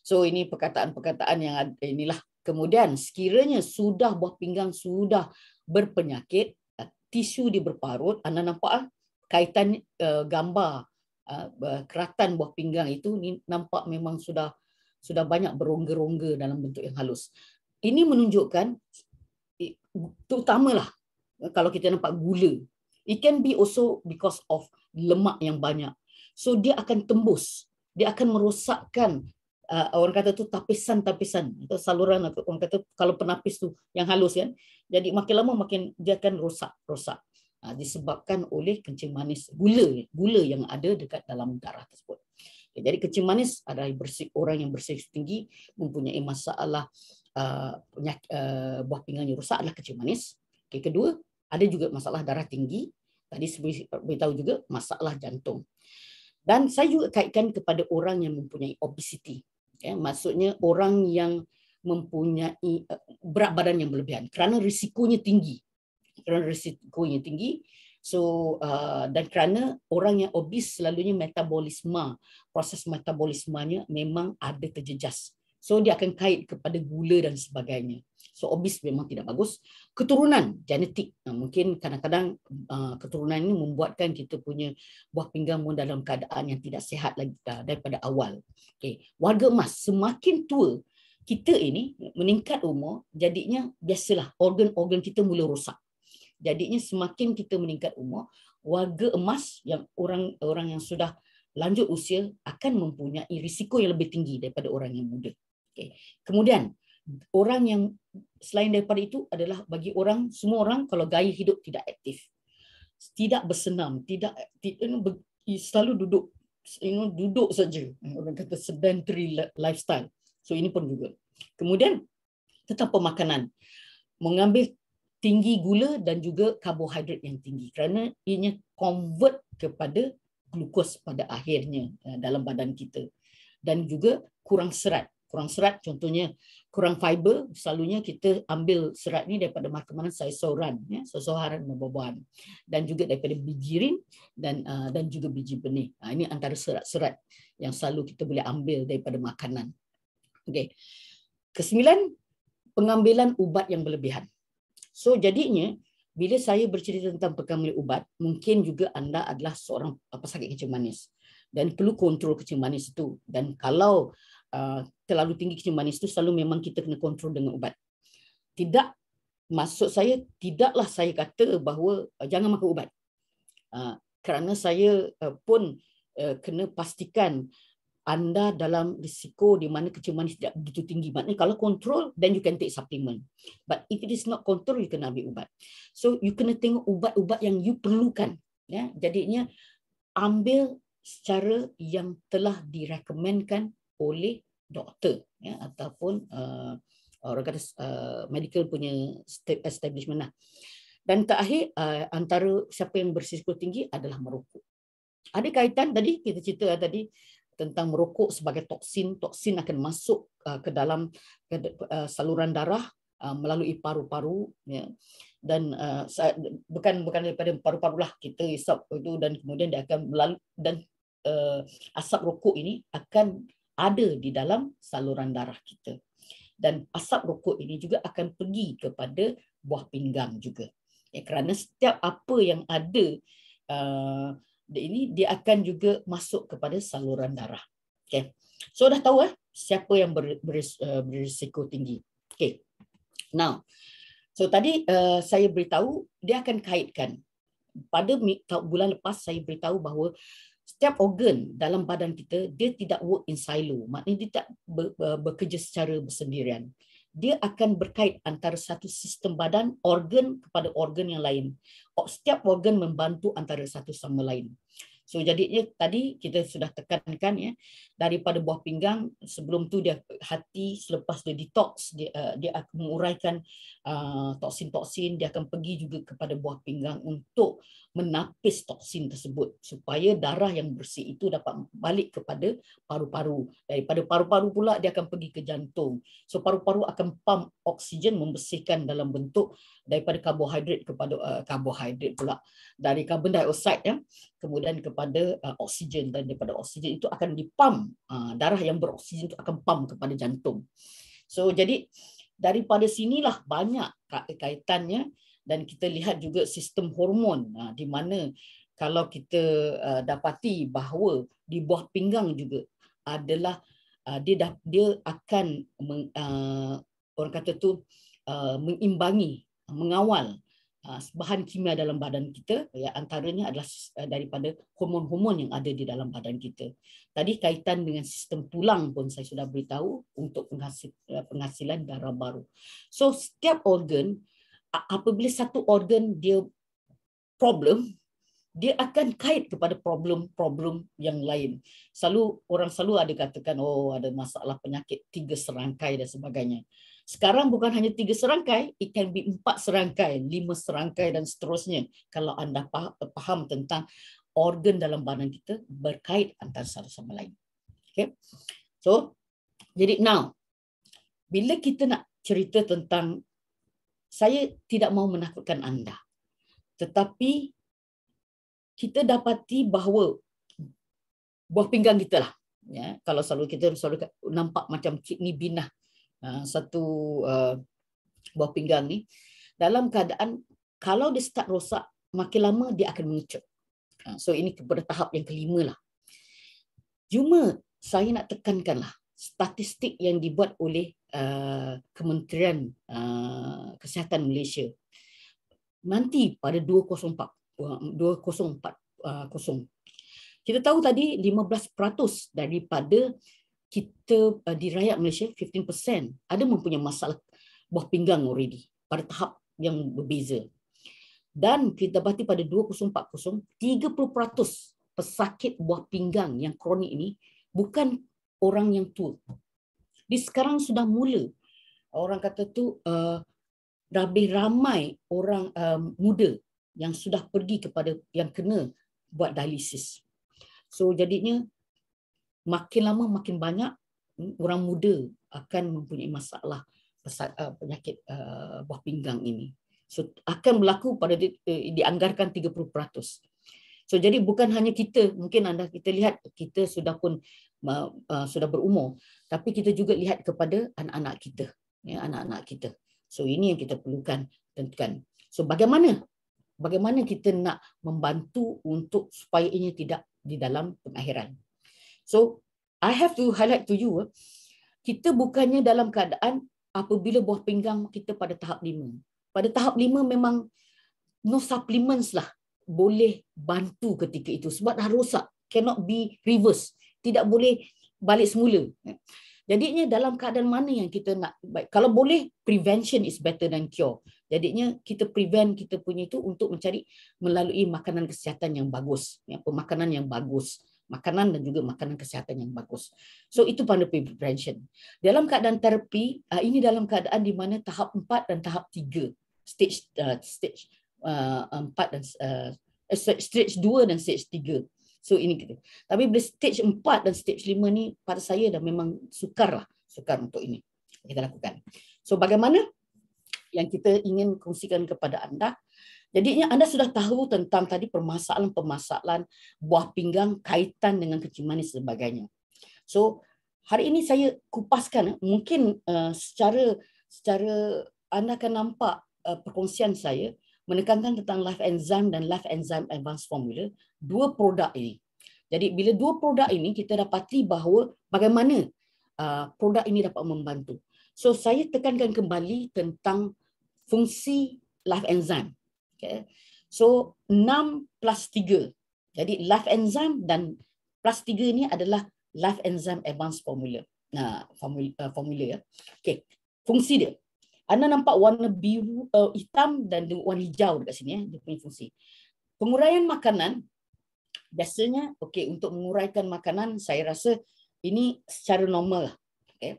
So ini perkataan-perkataan yang ada, inilah. Kemudian sekiranya sudah buah pinggang sudah berpenyakit, eh, tisu dia berparut, anda nampak ah kaitan uh, gambar uh, keratan buah pinggang itu ni nampak memang sudah sudah banyak berongga-rongga dalam bentuk yang halus. Ini menunjukkan terutamalah kalau kita nampak gula. It can be also because of lemak yang banyak. So dia akan tembus. Dia akan merosakkan uh, orang kata tu tapisan-tapisan atau saluran atau orang kata kalau penapis tu yang halus kan. Jadi makin lama makin dia akan rosak-rosak. Ah, disebabkan oleh kencing manis gula gula yang ada dekat dalam darah tersebut. jadi kencing manis adalah bersih, orang yang bersih tinggi mempunyai masalah uh, buah pinggangnya rosak adalah kencing manis. Okay, kedua, ada juga masalah darah tinggi. Tadi beritahu juga masalah jantung. Dan saya juga kaitkan kepada orang yang mempunyai obesity. Ya, maksudnya orang yang mempunyai eh, berat badan yang berlebihan kerana risikonya tinggi. Kerana risikonya tinggi. So uh, dan kerana orang yang obes selalunya metabolisma proses metabolismanya memang ada terjejas. So dia akan kait kepada gula dan sebagainya. So obes memang tidak bagus. Keturunan genetik mungkin kadang-kadang uh, keturunan ini membuatkan kita punya buah pinggang pun dalam keadaan yang tidak sihat lagi daripada awal. Okay. Warga emas semakin tua kita ini meningkat umur jadinya biasalah organ-organ kita mula rosak. Jadinya semakin kita meningkat umur warga emas yang orang-orang yang sudah lanjut usia akan mempunyai risiko yang lebih tinggi daripada orang yang muda. Okay. Kemudian orang yang selain daripada itu adalah bagi orang semua orang kalau gaya hidup tidak aktif, tidak bersenam, tidak selalu duduk, you know, duduk saja hmm, orang kata sedentary lifestyle. So ini pun juga. Kemudian tentang pemakanan, mengambil tinggi gula dan juga karbohidrat yang tinggi kerana ianya convert kepada glukos pada akhirnya eh, dalam badan kita dan juga kurang serat kurang serat contohnya kurang fiber selalunya kita ambil serat ni daripada makanan sayuran soran ya sosoharan buah-buahan dan juga daripada bijirin dan uh, dan juga biji benih ha, ini antara serat-serat yang selalu kita boleh ambil daripada makanan okey kesembilan pengambilan ubat yang berlebihan so jadinya bila saya bercerita tentang pengambilan ubat mungkin juga anda adalah seorang apa sakit kencing manis dan perlu kontrol kencing manis itu dan kalau Uh, terlalu tinggi kencing manis tu selalu memang kita kena kontrol dengan ubat. Tidak masuk saya tidaklah saya kata bahawa uh, jangan makan ubat. Uh, kerana saya uh, pun uh, kena pastikan anda dalam risiko di mana kencing manis tidak begitu tinggi. Maknanya kalau kontrol, then you can take supplement. But if it is not control, you kena ambil ubat. So you kena tengok ubat-ubat yang you perlukan. Ya, jadinya ambil secara yang telah direkomendkan oleh doktor ya ataupun uh, orang kata uh, medical punya establishment lah. Dan terakhir uh, antara siapa yang berisiko tinggi adalah merokok. Ada kaitan tadi kita cerita tadi tentang merokok sebagai toksin, toksin akan masuk uh, ke dalam ke, uh, saluran darah uh, melalui paru-paru ya dan uh, bukan bukan daripada paru-paru lah kita hisap itu dan kemudian dia akan melalui, dan uh, asap rokok ini akan ada di dalam saluran darah kita. Dan asap rokok ini juga akan pergi kepada buah pinggang juga. Ya, kerana setiap apa yang ada uh, ini dia akan juga masuk kepada saluran darah. Okay. So dah tahu eh, siapa yang ber, ber, uh, berisiko tinggi. Okay. Now, so tadi uh, saya beritahu dia akan kaitkan pada bulan lepas saya beritahu bahawa setiap organ dalam badan kita dia tidak work in silo maknanya dia tak bekerja secara bersendirian dia akan berkait antara satu sistem badan organ kepada organ yang lain setiap organ membantu antara satu sama lain so jadinya tadi kita sudah tekankan ya daripada buah pinggang sebelum tu dia hati selepas dia detox dia uh, dia akan menguraikan uh, toksin-toksin dia akan pergi juga kepada buah pinggang untuk menapis toksin tersebut supaya darah yang bersih itu dapat balik kepada paru-paru daripada paru-paru pula dia akan pergi ke jantung so paru-paru akan pump oksigen membersihkan dalam bentuk daripada karbohidrat kepada uh, karbohidrat pula dari carbon dioxide ya kemudian kepada uh, oksigen dan daripada oksigen itu akan dipump Uh, darah yang beroksigen itu akan pam kepada jantung. So jadi daripada sinilah banyak kaitannya dan kita lihat juga sistem hormon uh, di mana kalau kita uh, dapati bahawa di buah pinggang juga adalah dia dia akan orang kata tu mengimbangi mengawal Uh, bahan kimia dalam badan kita ya antaranya adalah uh, daripada hormon-hormon yang ada di dalam badan kita. Tadi kaitan dengan sistem tulang pun saya sudah beritahu untuk uh, penghasilan darah baru. So setiap organ apabila satu organ dia problem dia akan kait kepada problem-problem yang lain. Selalu orang selalu ada katakan oh ada masalah penyakit tiga serangkai dan sebagainya. Sekarang bukan hanya tiga serangkai, it can be empat serangkai, lima serangkai dan seterusnya. Kalau anda faham tentang organ dalam badan kita berkait antara satu sama lain. Okay. So, jadi now, bila kita nak cerita tentang saya tidak mahu menakutkan anda. Tetapi kita dapati bahawa buah pinggang kita lah. Ya, kalau selalu kita selalu nampak macam kidney binah Ah, satu uh, buah pinggang ni dalam keadaan kalau dia start rosak makin lama dia akan mengecut. Ah, so ini kepada tahap yang kelima lah. Cuma saya nak tekankan lah statistik yang dibuat oleh uh, Kementerian uh, Kesihatan Malaysia nanti pada 2040 2040 uh, kita tahu tadi 15% daripada kita uh, di rakyat Malaysia 15% ada mempunyai masalah buah pinggang already pada tahap yang berbeza. Dan kita berarti pada 2040 30% pesakit buah pinggang yang kronik ini bukan orang yang tua. Di sekarang sudah mula orang kata tu uh, lebih ramai orang uh, muda yang sudah pergi kepada yang kena buat dialisis. So jadinya makin lama makin banyak mm, orang muda akan mempunyai masalah eh, penyakit eh, buah pinggang ini. So akan berlaku pada eh, dianggarkan 30%. So jadi bukan hanya kita, mungkin anda kita lihat kita sudah pun sudah berumur, tapi kita juga lihat kepada anak-anak kita, ya anak-anak kita. So ini yang kita perlukan tentukan. So bagaimana bagaimana kita nak membantu untuk supaya ini tidak di dalam pengakhiran. So, I have to highlight to you, eh, kita bukannya dalam keadaan apabila buah pinggang kita pada tahap lima. Pada tahap lima memang no supplements lah boleh bantu ketika itu sebab dah rosak. Cannot be reverse. Tidak boleh balik semula. Ya. Jadinya dalam keadaan mana yang kita nak baik. Kalau boleh, prevention is better than cure. Jadinya kita prevent kita punya itu untuk mencari melalui makanan kesihatan yang bagus. Ya, pemakanan yang bagus makanan dan juga makanan kesihatan yang bagus. So itu pada prevention. Dalam keadaan terapi, ah, ini dalam keadaan di mana tahap 4 dan tahap 3, ah, ah, eh, stage stage uh, 4 dan stage 2 dan stage 3. So ini kita. Tapi bila stage 4 dan stage 5 ni pada saya dah memang sukar lah, sukar untuk ini kita lakukan. So bagaimana yang kita ingin kongsikan kepada anda Jadinya anda sudah tahu tentang tadi permasalahan-permasalahan buah pinggang kaitan dengan kencing manis sebagainya. So hari ini saya kupaskan mungkin eh, secara secara anda akan nampak eh, perkongsian saya menekankan tentang life enzyme dan life enzyme advanced formula dua produk ini. Jadi bila dua produk ini kita dapati bahawa bagaimana eh, produk ini dapat membantu. So saya tekankan kembali tentang fungsi life enzyme. Okay. So 6 plus 3. Jadi life enzyme dan plus 3 ni adalah life enzyme advanced formula. Nah, formula, uh, formula ya. Okay. Fungsi dia. Anda nampak warna biru uh, hitam dan warna hijau dekat sini ya, dia punya fungsi. Penguraian makanan biasanya okay untuk menguraikan makanan saya rasa ini secara normal lah. Okay.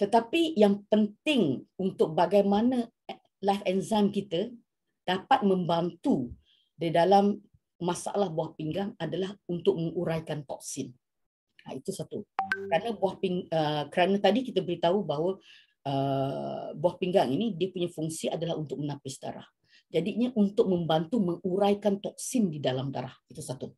Tetapi yang penting untuk bagaimana life enzyme kita dapat membantu di dalam masalah buah pinggang adalah untuk menguraikan toksin. Ha, itu satu. Karena buah ping, uh, kerana tadi kita beritahu bahawa uh, buah pinggang ini dia punya fungsi adalah untuk menapis darah. Jadinya untuk membantu menguraikan toksin di dalam darah. Itu satu.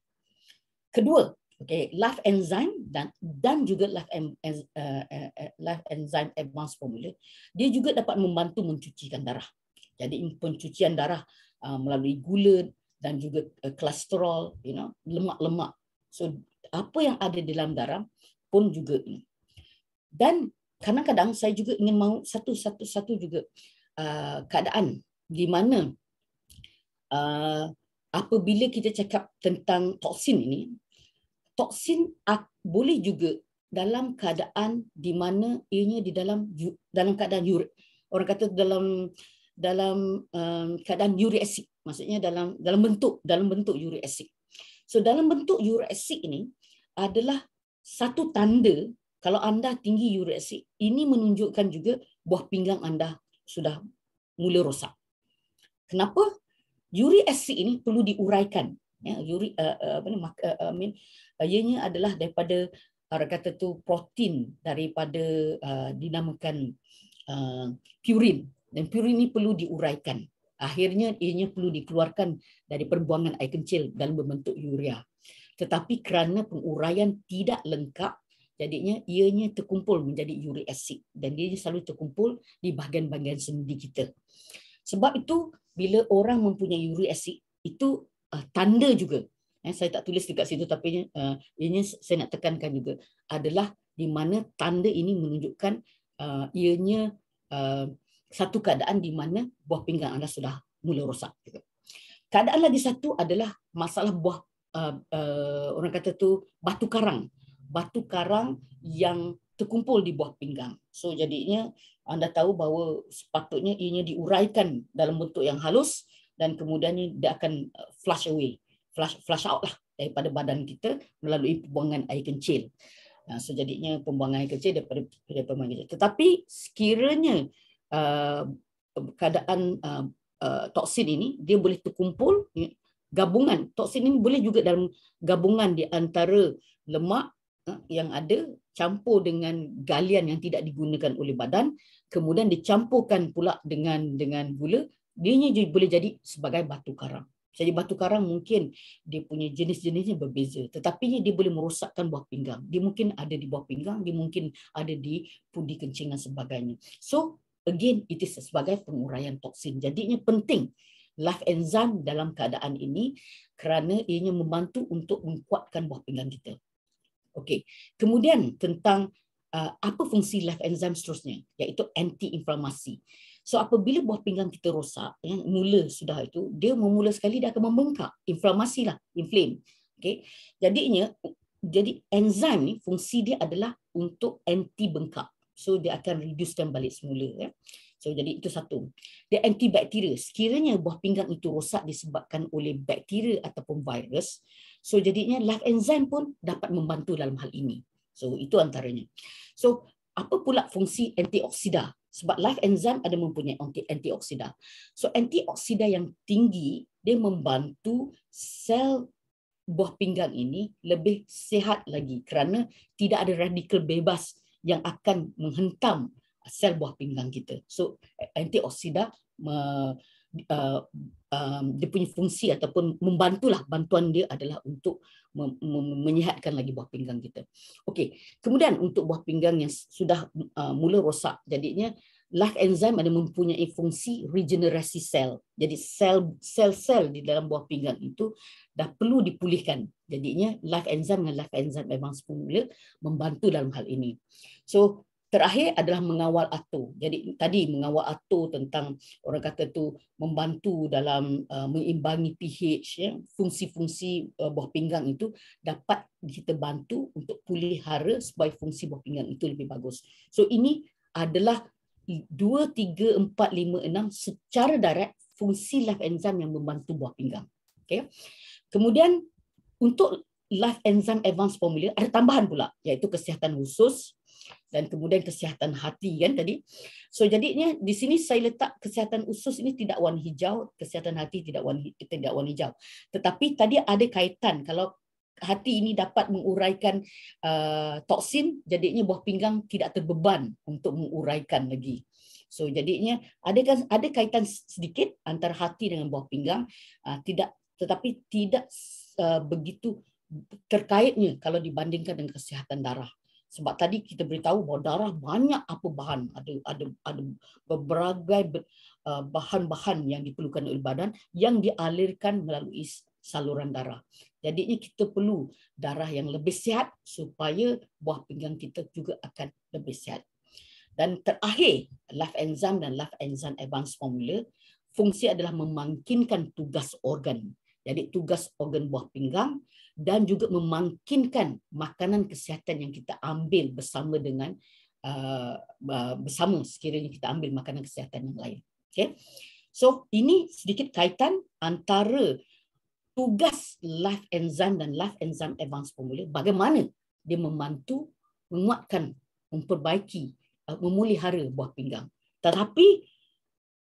Kedua, okay, life enzyme dan dan juga life, en, uh, uh, life enzyme advanced formula, dia juga dapat membantu mencucikan darah jadi pencucian darah uh, melalui gula dan juga uh, kolesterol you know lemak-lemak so apa yang ada di dalam darah pun juga ini dan kadang-kadang saya juga ingin mahu satu-satu satu juga uh, keadaan di mana uh, apabila kita cakap tentang toksin ini toksin boleh juga dalam keadaan di mana ianya di dalam dalam keadaan urine orang kata dalam dalam um, keadaan uric acid maksudnya dalam dalam bentuk dalam bentuk uric acid so dalam bentuk uric acid ini adalah satu tanda kalau anda tinggi uric acid ini menunjukkan juga buah pinggang anda sudah mula rosak kenapa uric acid ini perlu diuraikan ya uric uh, uh apa ni mak, uh, uh I uh, ianya adalah daripada orang kata tu protein daripada uh, dinamakan uh, purin dan puri ini perlu diuraikan. Akhirnya ianya perlu dikeluarkan dari perbuangan air kecil dalam bentuk urea. Tetapi kerana penguraian tidak lengkap, jadinya ianya terkumpul menjadi uric acid dan dia selalu terkumpul di bahagian-bahagian sendi kita. Sebab itu bila orang mempunyai uric acid itu uh, tanda juga. Eh, saya tak tulis dekat situ tapi uh, ianya saya nak tekankan juga adalah di mana tanda ini menunjukkan uh, ianya satu keadaan di mana buah pinggang anda sudah mula rosak. Keadaan lagi satu adalah masalah buah uh, uh, orang kata tu batu karang, batu karang yang terkumpul di buah pinggang. So jadinya anda tahu bahawa sepatutnya ianya diuraikan dalam bentuk yang halus dan kemudiannya dia akan uh, flush away, flush flush out lah daripada badan kita melalui pembuangan air kecil. Nah, so jadinya pembuangan air kecil daripada, daripada pembuangan air kecil. Tetapi sekiranya uh, keadaan uh, uh, toksin ini dia boleh terkumpul ya, gabungan toksin ini boleh juga dalam gabungan di antara lemak uh, yang ada campur dengan galian yang tidak digunakan oleh badan kemudian dicampurkan pula dengan dengan gula dia boleh jadi sebagai batu karang jadi batu karang mungkin dia punya jenis-jenisnya berbeza tetapi dia boleh merosakkan buah pinggang. Dia mungkin ada di buah pinggang, dia mungkin ada di pundi kencing dan sebagainya. So again it is sebagai penguraian toksin jadinya penting life enzyme dalam keadaan ini kerana ianya membantu untuk menguatkan buah pinggang kita okey kemudian tentang uh, apa fungsi life enzyme seterusnya iaitu anti inflamasi so apabila buah pinggang kita rosak ya mula sudah itu dia memula sekali dia akan membengkak inflamasi lah, inflame okey jadinya jadi enzim ni fungsi dia adalah untuk anti bengkak So dia akan reducekan balik semula. Ya. So jadi itu satu. The antibacterial. Sekiranya buah pinggang itu rosak disebabkan oleh bakteria ataupun virus, so jadinya life enzyme pun dapat membantu dalam hal ini. So itu antaranya. So apa pula fungsi antioksida? Sebab life enzyme ada mempunyai anti antioksida. So antioksida yang tinggi dia membantu sel buah pinggang ini lebih sehat lagi kerana tidak ada radikal bebas yang akan menghentam sel buah pinggang kita. So antioksida uh, uh, dia punya fungsi ataupun membantulah bantuan dia adalah untuk menyehatkan lagi buah pinggang kita. Okey, kemudian untuk buah pinggang yang sudah uh, mula rosak jadinya Lak enzim ada mempunyai fungsi regenerasi sel. Jadi sel sel sel di dalam buah pinggang itu dah perlu dipulihkan. Jadinya lak enzim dengan lak enzim memang semula membantu dalam hal ini. So terakhir adalah mengawal ato. Jadi tadi mengawal ato tentang orang kata tu membantu dalam uh, mengimbangi pH ya, fungsi-fungsi uh, buah pinggang itu dapat kita bantu untuk pulihara supaya fungsi buah pinggang itu lebih bagus. So ini adalah 2, 3, 4, 5, 6 secara direct fungsi live enzyme yang membantu buah pinggang. Okay. Kemudian untuk live enzyme advanced formula ada tambahan pula iaitu kesihatan usus dan kemudian kesihatan hati kan tadi. So jadinya di sini saya letak kesihatan usus ini tidak warna hijau, kesihatan hati tidak warna tidak warna hijau. Tetapi tadi ada kaitan kalau hati ini dapat menguraikan uh, toksin jadinya buah pinggang tidak terbeban untuk menguraikan lagi so jadinya ada ada kaitan sedikit antara hati dengan buah pinggang uh, tidak tetapi tidak uh, begitu terkaitnya kalau dibandingkan dengan kesihatan darah sebab tadi kita beritahu bahawa darah banyak apa bahan ada ada ada berbagai uh, bahan-bahan yang diperlukan oleh badan yang dialirkan melalui saluran darah. Jadi ini kita perlu darah yang lebih sihat supaya buah pinggang kita juga akan lebih sihat. Dan terakhir, life enzyme dan life enzyme advanced formula fungsi adalah memangkinkan tugas organ. Jadi tugas organ buah pinggang dan juga memangkinkan makanan kesihatan yang kita ambil bersama dengan uh, uh bersama sekiranya kita ambil makanan kesihatan yang lain. Okay. So ini sedikit kaitan antara tugas life enzyme dan life enzyme advance formula bagaimana dia membantu menguatkan memperbaiki uh, memulihara buah pinggang tetapi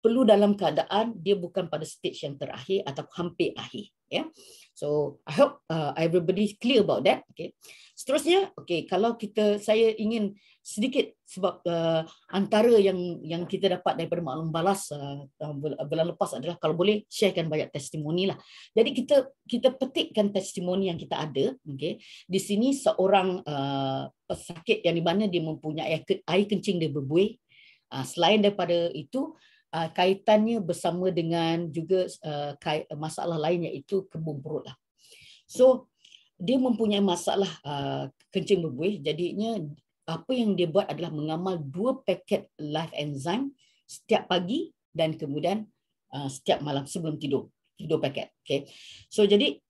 perlu dalam keadaan dia bukan pada stage yang terakhir atau hampir akhir yeah so i hope uh, everybody clear about that okay seterusnya okay kalau kita saya ingin sedikit sebab uh, antara yang yang kita dapat daripada maklum balas uh, bulan lepas adalah kalau boleh sharekan banyak testimoni lah. Jadi kita kita petikkan testimoni yang kita ada, Okay, Di sini seorang uh, pesakit yang di mana dia mempunyai air, kencing dia berbuih. Uh, selain daripada itu, uh, kaitannya bersama dengan juga uh, masalah lain iaitu kebun perut lah. So dia mempunyai masalah uh, kencing berbuih jadinya apa yang dia buat adalah mengamal dua paket life enzyme setiap pagi dan kemudian uh, setiap malam sebelum tidur tidur paket Okay. so jadi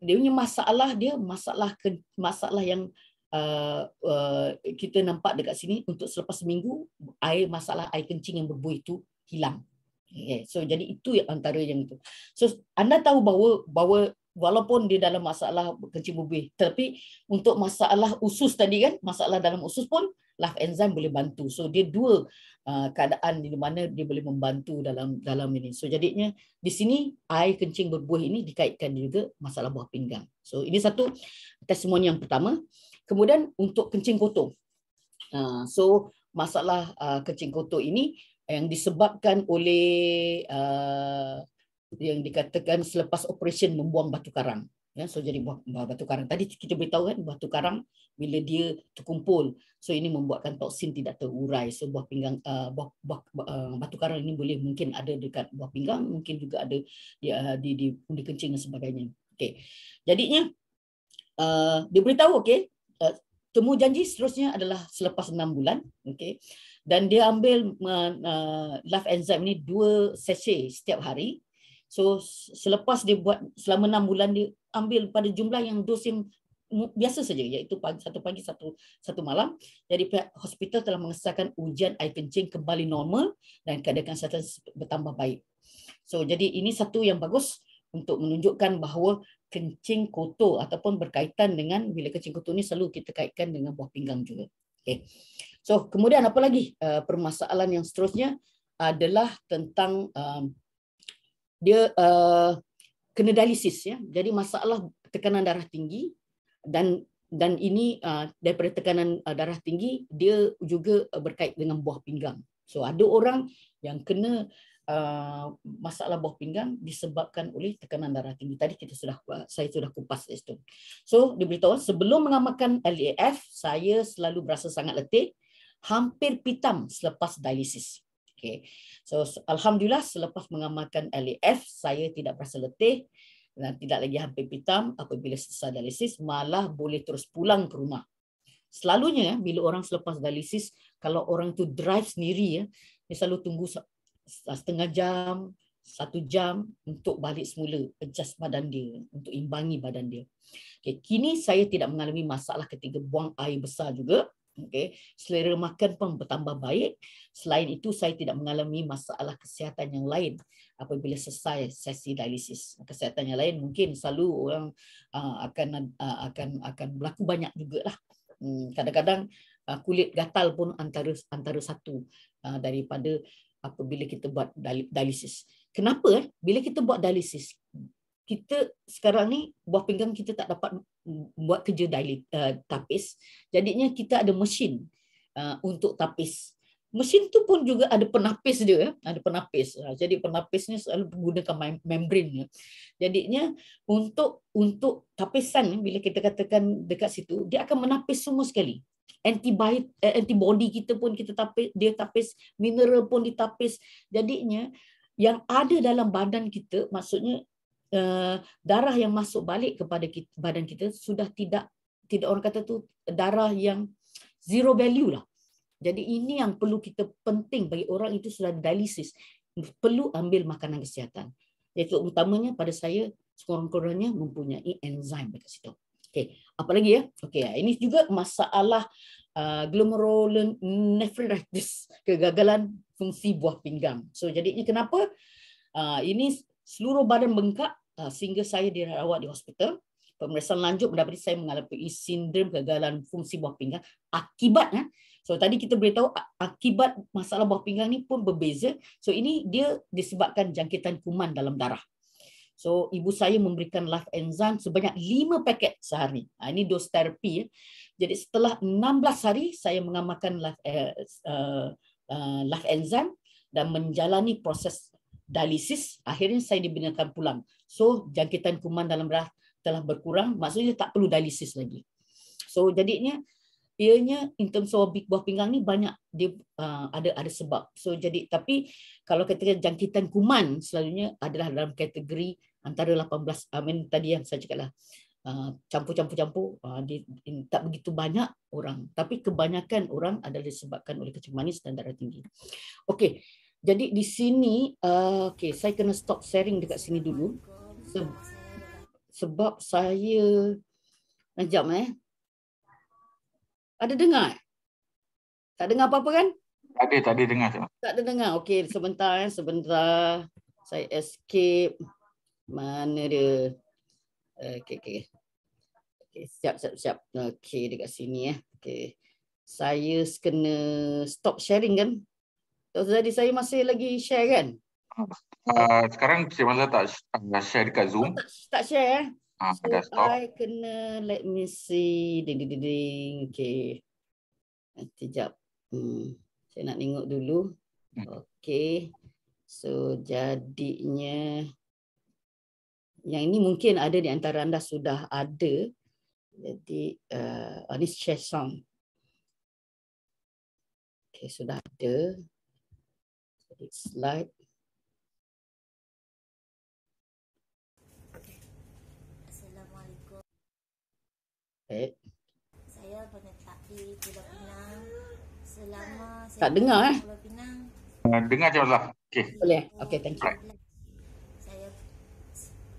dia punya masalah dia masalah ke, masalah yang uh, uh, kita nampak dekat sini untuk selepas seminggu air masalah air kencing yang berbuih itu hilang. Okay. So jadi itu antara yang itu. So anda tahu bahawa bahawa walaupun dia dalam masalah kencing bubih, tapi untuk masalah usus tadi kan, masalah dalam usus pun live enzim boleh bantu. So dia dua uh, keadaan di mana dia boleh membantu dalam dalam ini. So jadinya di sini air kencing berbuih ini dikaitkan juga masalah buah pinggang. So ini satu testimoni yang pertama. Kemudian untuk kencing kotor. Uh, so masalah uh, kencing kotor ini yang disebabkan oleh uh, yang dikatakan selepas operasi membuang batu karang. Ya, so jadi buah, buah batu karang tadi kita beritahu kan batu karang bila dia terkumpul so ini membuatkan toksin tidak terurai so buah pinggang uh, buah, buah uh, batu karang ini boleh mungkin ada dekat buah pinggang mungkin juga ada di uh, di di pundi kencing dan sebagainya okey jadinya uh, dia beritahu okey uh, temu janji seterusnya adalah selepas 6 bulan okey dan dia ambil uh, live enzyme ni dua sachet setiap hari. So selepas dia buat selama enam bulan dia ambil pada jumlah yang dos yang biasa saja iaitu pagi, satu pagi satu satu malam. Jadi pihak hospital telah mengesahkan ujian air kencing kembali normal dan keadaan kesihatan bertambah baik. So jadi ini satu yang bagus untuk menunjukkan bahawa kencing kotor ataupun berkaitan dengan bila kencing kotor ni selalu kita kaitkan dengan buah pinggang juga. Okay. So kemudian apa lagi uh, permasalahan yang seterusnya adalah tentang uh, dia uh, kena dialisis ya. Jadi masalah tekanan darah tinggi dan dan ini uh, daripada tekanan uh, darah tinggi dia juga uh, berkait dengan buah pinggang. So ada orang yang kena uh, masalah buah pinggang disebabkan oleh tekanan darah tinggi. Tadi kita sudah saya sudah kupas itu. So diberitahu sebelum mengamalkan LAF saya selalu berasa sangat letih hampir pitam selepas dialisis. Okay. So alhamdulillah selepas mengamalkan LAF saya tidak rasa letih dan tidak lagi hampir pitam apabila selesai dialisis malah boleh terus pulang ke rumah. Selalunya bila orang selepas dialisis kalau orang tu drive sendiri ya dia selalu tunggu setengah jam, satu jam untuk balik semula adjust badan dia, untuk imbangi badan dia. Okay, kini saya tidak mengalami masalah ketika buang air besar juga. Okay, selera makan pun bertambah baik selain itu saya tidak mengalami masalah kesihatan yang lain apabila selesai sesi dialisis kesihatan yang lain mungkin selalu orang uh, akan uh, akan akan berlaku banyak juga lah. Hmm, kadang-kadang uh, kulit gatal pun antara antara satu uh, daripada apabila kita buat dialisis kenapa eh? bila kita buat dialisis kita sekarang ni buah pinggang kita tak dapat buat kerja dilit, uh, eh, tapis. Jadinya kita ada mesin uh, untuk tapis. Mesin tu pun juga ada penapis dia, eh. ada penapis. Ha, jadi penapisnya selalu menggunakan membran. Ya. Jadinya untuk untuk tapisan bila kita katakan dekat situ, dia akan menapis semua sekali. Antibody, antibody kita pun kita tapis, dia tapis mineral pun ditapis. Jadinya yang ada dalam badan kita, maksudnya Eh, darah yang masuk balik kepada kita, badan kita sudah tidak tidak orang kata tu darah yang zero value lah. Jadi ini yang perlu kita penting bagi orang itu sudah dialisis perlu ambil makanan kesihatan. Yang utamanya pada saya sekurang-kurangnya mempunyai enzim dekat situ. Okey, apalagi ya? Okey, ya, ini juga masalah eh, glomerulonephritis, kegagalan fungsi buah pinggang. So jadinya kenapa? Eh, ini seluruh badan bengkak ah, sehingga saya dirawat di hospital. Pemeriksaan lanjut mendapati saya mengalami sindrom kegagalan fungsi buah pinggang akibat kan? So tadi kita beritahu akibat masalah buah pinggang ni pun berbeza. So ini dia disebabkan jangkitan kuman dalam darah. So ibu saya memberikan life enzyme sebanyak 5 paket sehari. Ah, ini dos terapi. Ya. Jadi setelah 16 hari saya mengamalkan life, uh, uh, life enzyme dan menjalani proses dialisis akhirnya saya dibenarkan pulang. So jangkitan kuman dalam rah telah berkurang maksudnya tak perlu dialisis lagi. So jadinya ianya in terms of buah pinggang ni banyak dia uh, ada ada sebab. So jadi tapi kalau kata jangkitan kuman selalunya adalah dalam kategori antara 18 amin mean, tadi yang saya cakaplah uh, campur-campur-campur uh, di, in, tak begitu banyak orang tapi kebanyakan orang adalah disebabkan oleh kecemasan dan darah tinggi. Okey. Jadi di sini, uh, okay, saya kena stop sharing dekat sini dulu. Se sebab saya, sekejap eh, eh. Ada dengar? Tak dengar apa-apa kan? Tak ada, tak ada dengar. Tak ada dengar. okay, sebentar eh. Sebentar. Saya escape. Mana dia? Eh, okay, okay, Okay, siap, siap, siap. Okey, dekat sini eh. okay, Saya kena stop sharing kan? Dr. Zadi, saya masih lagi share kan? Uh, sekarang Cik Manzah tak ah, share dekat Zoom. Oh, tak, tak share eh? Ha, so, stop. I kena let me see. Ding, ding, ding, ding. Okay. Nanti jap. Hmm. Saya nak tengok dulu. Hmm. Okay. So, jadinya. Yang ini mungkin ada di antara anda sudah ada. Jadi, uh, oh, ini share song. Okay, sudah ada next slide. Eh. Saya penetapi Pulau Pinang selama tak dengar eh. Hmm, dengar je Azlah. Okey. Boleh. Okey, thank you. Saya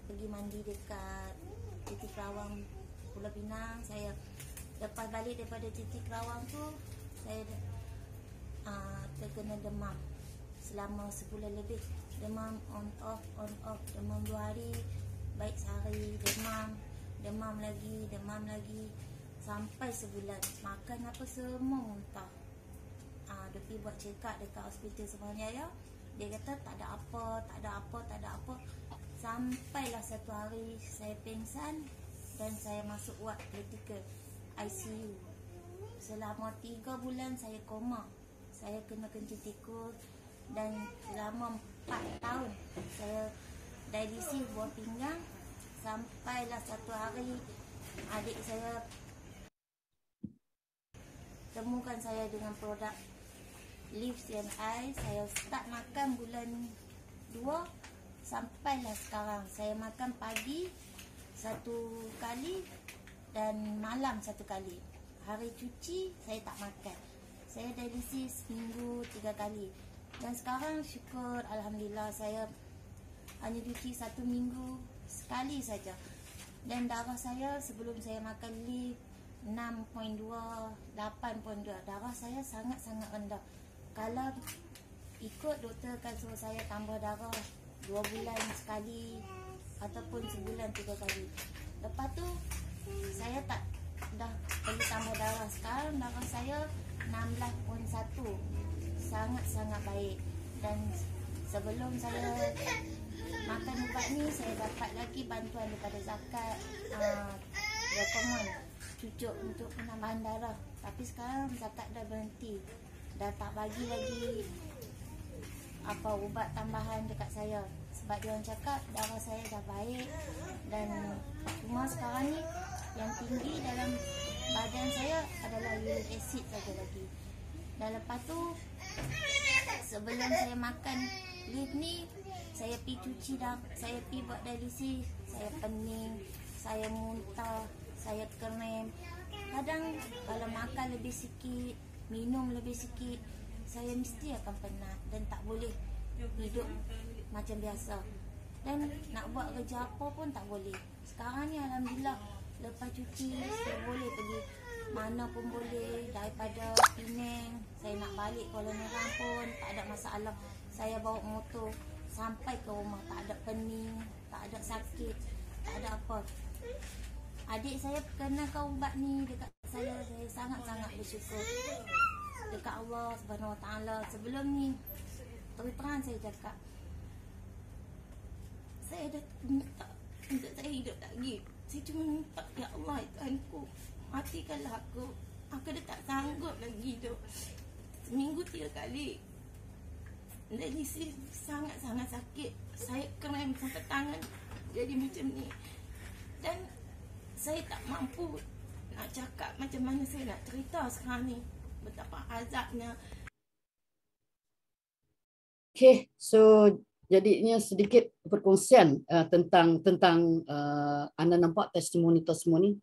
pergi mandi dekat Citi Rawang Pulau Pinang. Saya lepas balik daripada Citi Rawang tu saya ah, terkena demam selama sebulan lebih demam on off on off demam dua hari baik sehari demam demam lagi demam lagi sampai sebulan makan apa semua muntah ah ha, dia buat check up dekat hospital semuanya ya dia kata tak ada apa tak ada apa tak ada apa sampailah satu hari saya pingsan dan saya masuk ward critical ICU selama 3 bulan saya koma saya kena kencing tikus dan selama 4 tahun saya dialisis buah pinggang sampailah satu hari adik saya temukan saya dengan produk Leaf Eye saya start makan bulan 2 sampailah sekarang saya makan pagi satu kali dan malam satu kali hari cuci saya tak makan saya dialisis seminggu tiga kali dan sekarang syukur Alhamdulillah saya hanya cuci satu minggu sekali saja. Dan darah saya sebelum saya makan lip 6.2, 8.2 darah saya sangat-sangat rendah. Kalau ikut doktor kan suruh saya tambah darah dua bulan sekali ataupun sebulan tiga kali. Lepas tu saya tak dah perlu tambah darah sekarang darah saya 16.1 sangat-sangat baik dan sebelum saya makan ubat ni saya dapat lagi bantuan daripada zakat ah, rekomen cucuk untuk penambahan darah tapi sekarang zakat dah berhenti dah tak bagi lagi apa ubat tambahan dekat saya sebab dia orang cakap darah saya dah baik dan cuma sekarang ni yang tinggi dalam badan saya adalah uric acid saja lagi dan lepas tu Sebelum saya makan leaf ni Saya pergi cuci dah Saya pergi buat dari si Saya pening Saya muntah Saya kerem Kadang kalau makan lebih sikit Minum lebih sikit Saya mesti akan penat Dan tak boleh hidup macam biasa Dan nak buat kerja apa pun tak boleh Sekarang ni Alhamdulillah Lepas cuci saya boleh pergi Mana pun boleh Daripada Penang saya nak balik Kuala Merang pun tak ada masalah saya bawa motor sampai ke rumah tak ada pening tak ada sakit tak ada apa adik saya kena kau ubat ni dekat saya saya sangat-sangat bersyukur dekat Allah Subhanahu Wa Taala sebelum ni terus terang saya cakap saya dah minta untuk saya hidup lagi saya cuma minta ya Allah itu anku matikanlah aku aku dah tak sanggup lagi hidup seminggu tiga kali Jadi si sangat-sangat sakit Saya krem sampai tangan jadi macam ni Dan saya tak mampu nak cakap macam mana saya nak cerita sekarang ni Betapa azabnya Okay, so jadinya sedikit perkongsian uh, tentang tentang uh, anda nampak testimoni testimoni. ni.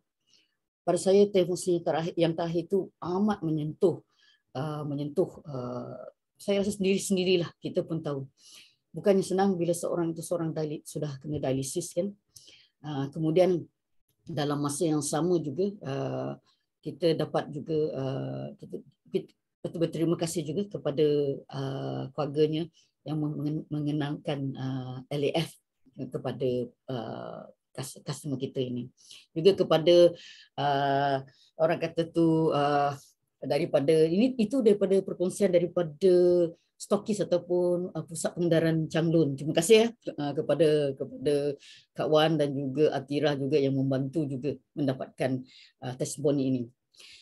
Pada saya, telefon terakhir, yang terakhir itu amat menyentuh. Uh, menyentuh uh, saya rasa sendiri-sendirilah kita pun tahu. Bukannya senang bila seorang itu seorang dialis sudah kena dialisis kan. Uh, kemudian dalam masa yang sama juga uh, kita dapat juga uh, berterima kasih juga kepada uh, keluarganya yang mengenangkan uh, LAF kepada uh, customer kita ini. Juga kepada uh, orang kata tu uh, daripada ini itu daripada perkongsian daripada stokis ataupun uh, pusat pengedaran Changlun. Terima kasih ya uh, kepada kepada Kak Wan dan juga Atira juga yang membantu juga mendapatkan uh, testimoni ini.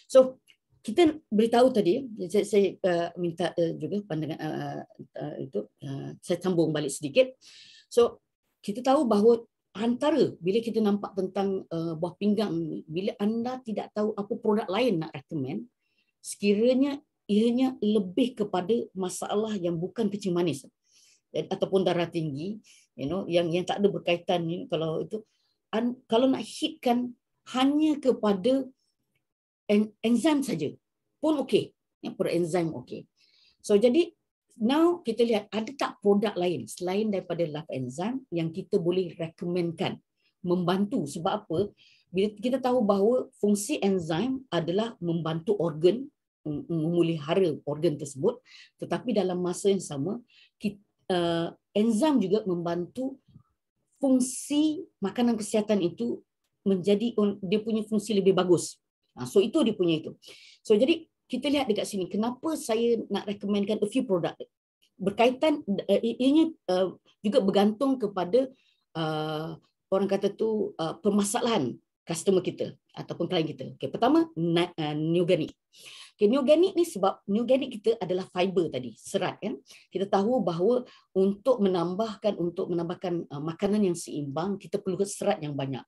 So kita beritahu tadi saya, saya uh, minta uh, juga pandangan uh, uh, uh, itu uh, saya sambung balik sedikit. So kita tahu bahawa antara bila kita nampak tentang uh, buah pinggang bila anda tidak tahu apa produk lain nak recommend sekiranya ianya lebih kepada masalah yang bukan kencing manis ataupun darah tinggi you know yang yang tak ada berkaitan ni kalau itu kalau nak hitkan hanya kepada en, enzim saja pun okey ya, per enzim okey so jadi now kita lihat ada tak produk lain selain daripada live enzim yang kita boleh rekomenkan membantu sebab apa bila kita tahu bahawa fungsi enzim adalah membantu organ memelihara organ tersebut tetapi dalam masa yang sama kita, uh, eh, enzim juga membantu fungsi makanan kesihatan itu menjadi dia punya fungsi lebih bagus. Ha, so itu dia punya itu. So jadi kita lihat dekat sini kenapa saya nak rekomendkan a few product berkaitan eh, ianya eh, juga bergantung kepada orang kata tu permasalahan customer kita ataupun klien kita. Okey, pertama uh, neogenic. Okey, neogenic ni sebab neogenic kita adalah fiber tadi, serat kan. Kita tahu bahawa untuk menambahkan untuk menambahkan uh, makanan yang seimbang, kita perlu serat yang banyak.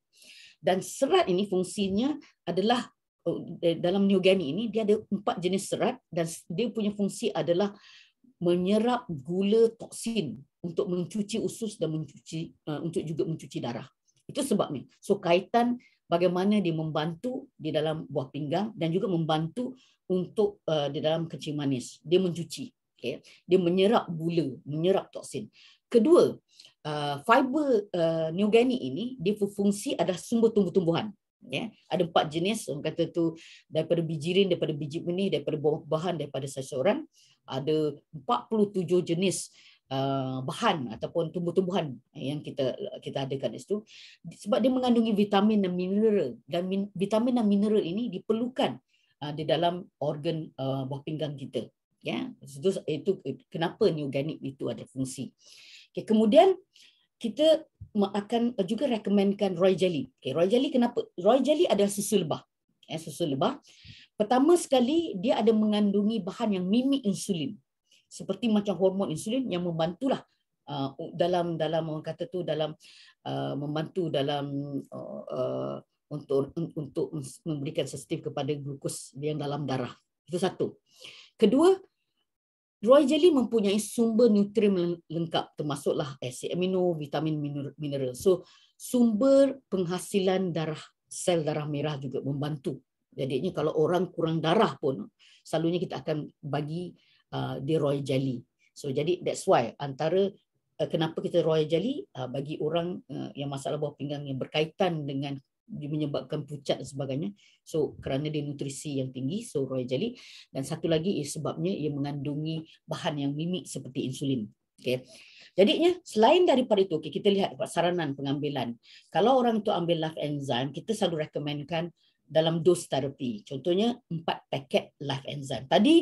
Dan serat ini fungsinya adalah oh, dalam neogenic ini dia ada empat jenis serat dan dia punya fungsi adalah menyerap gula toksin untuk mencuci usus dan mencuci uh, untuk juga mencuci darah. Itu sebabnya. So kaitan bagaimana dia membantu di dalam buah pinggang dan juga membantu untuk uh, di dalam kencing manis. Dia mencuci, okay? dia menyerap gula, menyerap toksin. Kedua, uh, fiber uh, neogenik ini dia berfungsi ada sumber tumbuh-tumbuhan. Ya, ada empat jenis orang kata tu daripada bijirin daripada biji benih daripada bahan daripada seseorang ada 47 jenis Uh, bahan ataupun tumbuh-tumbuhan yang kita kita ada kan itu sebab dia mengandungi vitamin dan mineral dan min, vitamin dan mineral ini diperlukan uh, di dalam organ uh, buah pinggang kita ya yeah. itu, itu kenapa ni organik itu ada fungsi okay. kemudian kita akan juga rekomendkan roy jelly okay. roy jelly kenapa roy jelly adalah susu lebah eh, susu lebah pertama sekali dia ada mengandungi bahan yang mimik insulin seperti macam hormon insulin yang membantulah uh, dalam dalam orang kata tu dalam uh, membantu dalam uh, uh, untuk untuk memberikan sensitif kepada glukos yang dalam darah. Itu satu. Kedua, Roy jelly mempunyai sumber nutrien lengkap termasuklah asid amino, vitamin, mineral. So sumber penghasilan darah sel darah merah juga membantu. Jadinya kalau orang kurang darah pun selalunya kita akan bagi Uh, di Royal Jelly. So jadi that's why antara uh, kenapa kita Royal Jelly uh, bagi orang uh, yang masalah bawah pinggang yang berkaitan dengan menyebabkan pucat dan sebagainya. So kerana dia nutrisi yang tinggi, so Royal Jelly dan satu lagi is sebabnya ia mengandungi bahan yang mimik seperti insulin. Okay. Jadinya selain daripada itu, okay, kita lihat saranan pengambilan. Kalau orang tu ambil live enzyme, kita selalu rekomendkan dalam dos terapi. Contohnya empat paket live enzyme. Tadi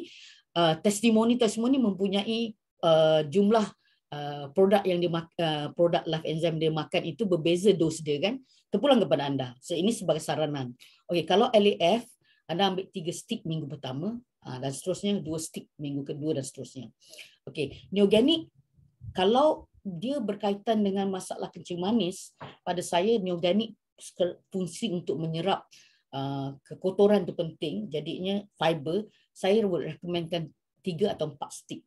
Uh, testimoni testimoni mempunyai uh, jumlah uh, produk yang dia uh, produk live enzyme dia makan itu berbeza dos dia kan terpulang kepada anda so ini sebagai saranan okey kalau LAF anda ambil 3 stick minggu pertama uh, dan seterusnya 2 stick minggu kedua dan seterusnya okey neogenic kalau dia berkaitan dengan masalah kencing manis pada saya neogenic fungsi untuk menyerap uh, kekotoran itu penting jadinya fiber saya would recommendkan tiga atau empat stick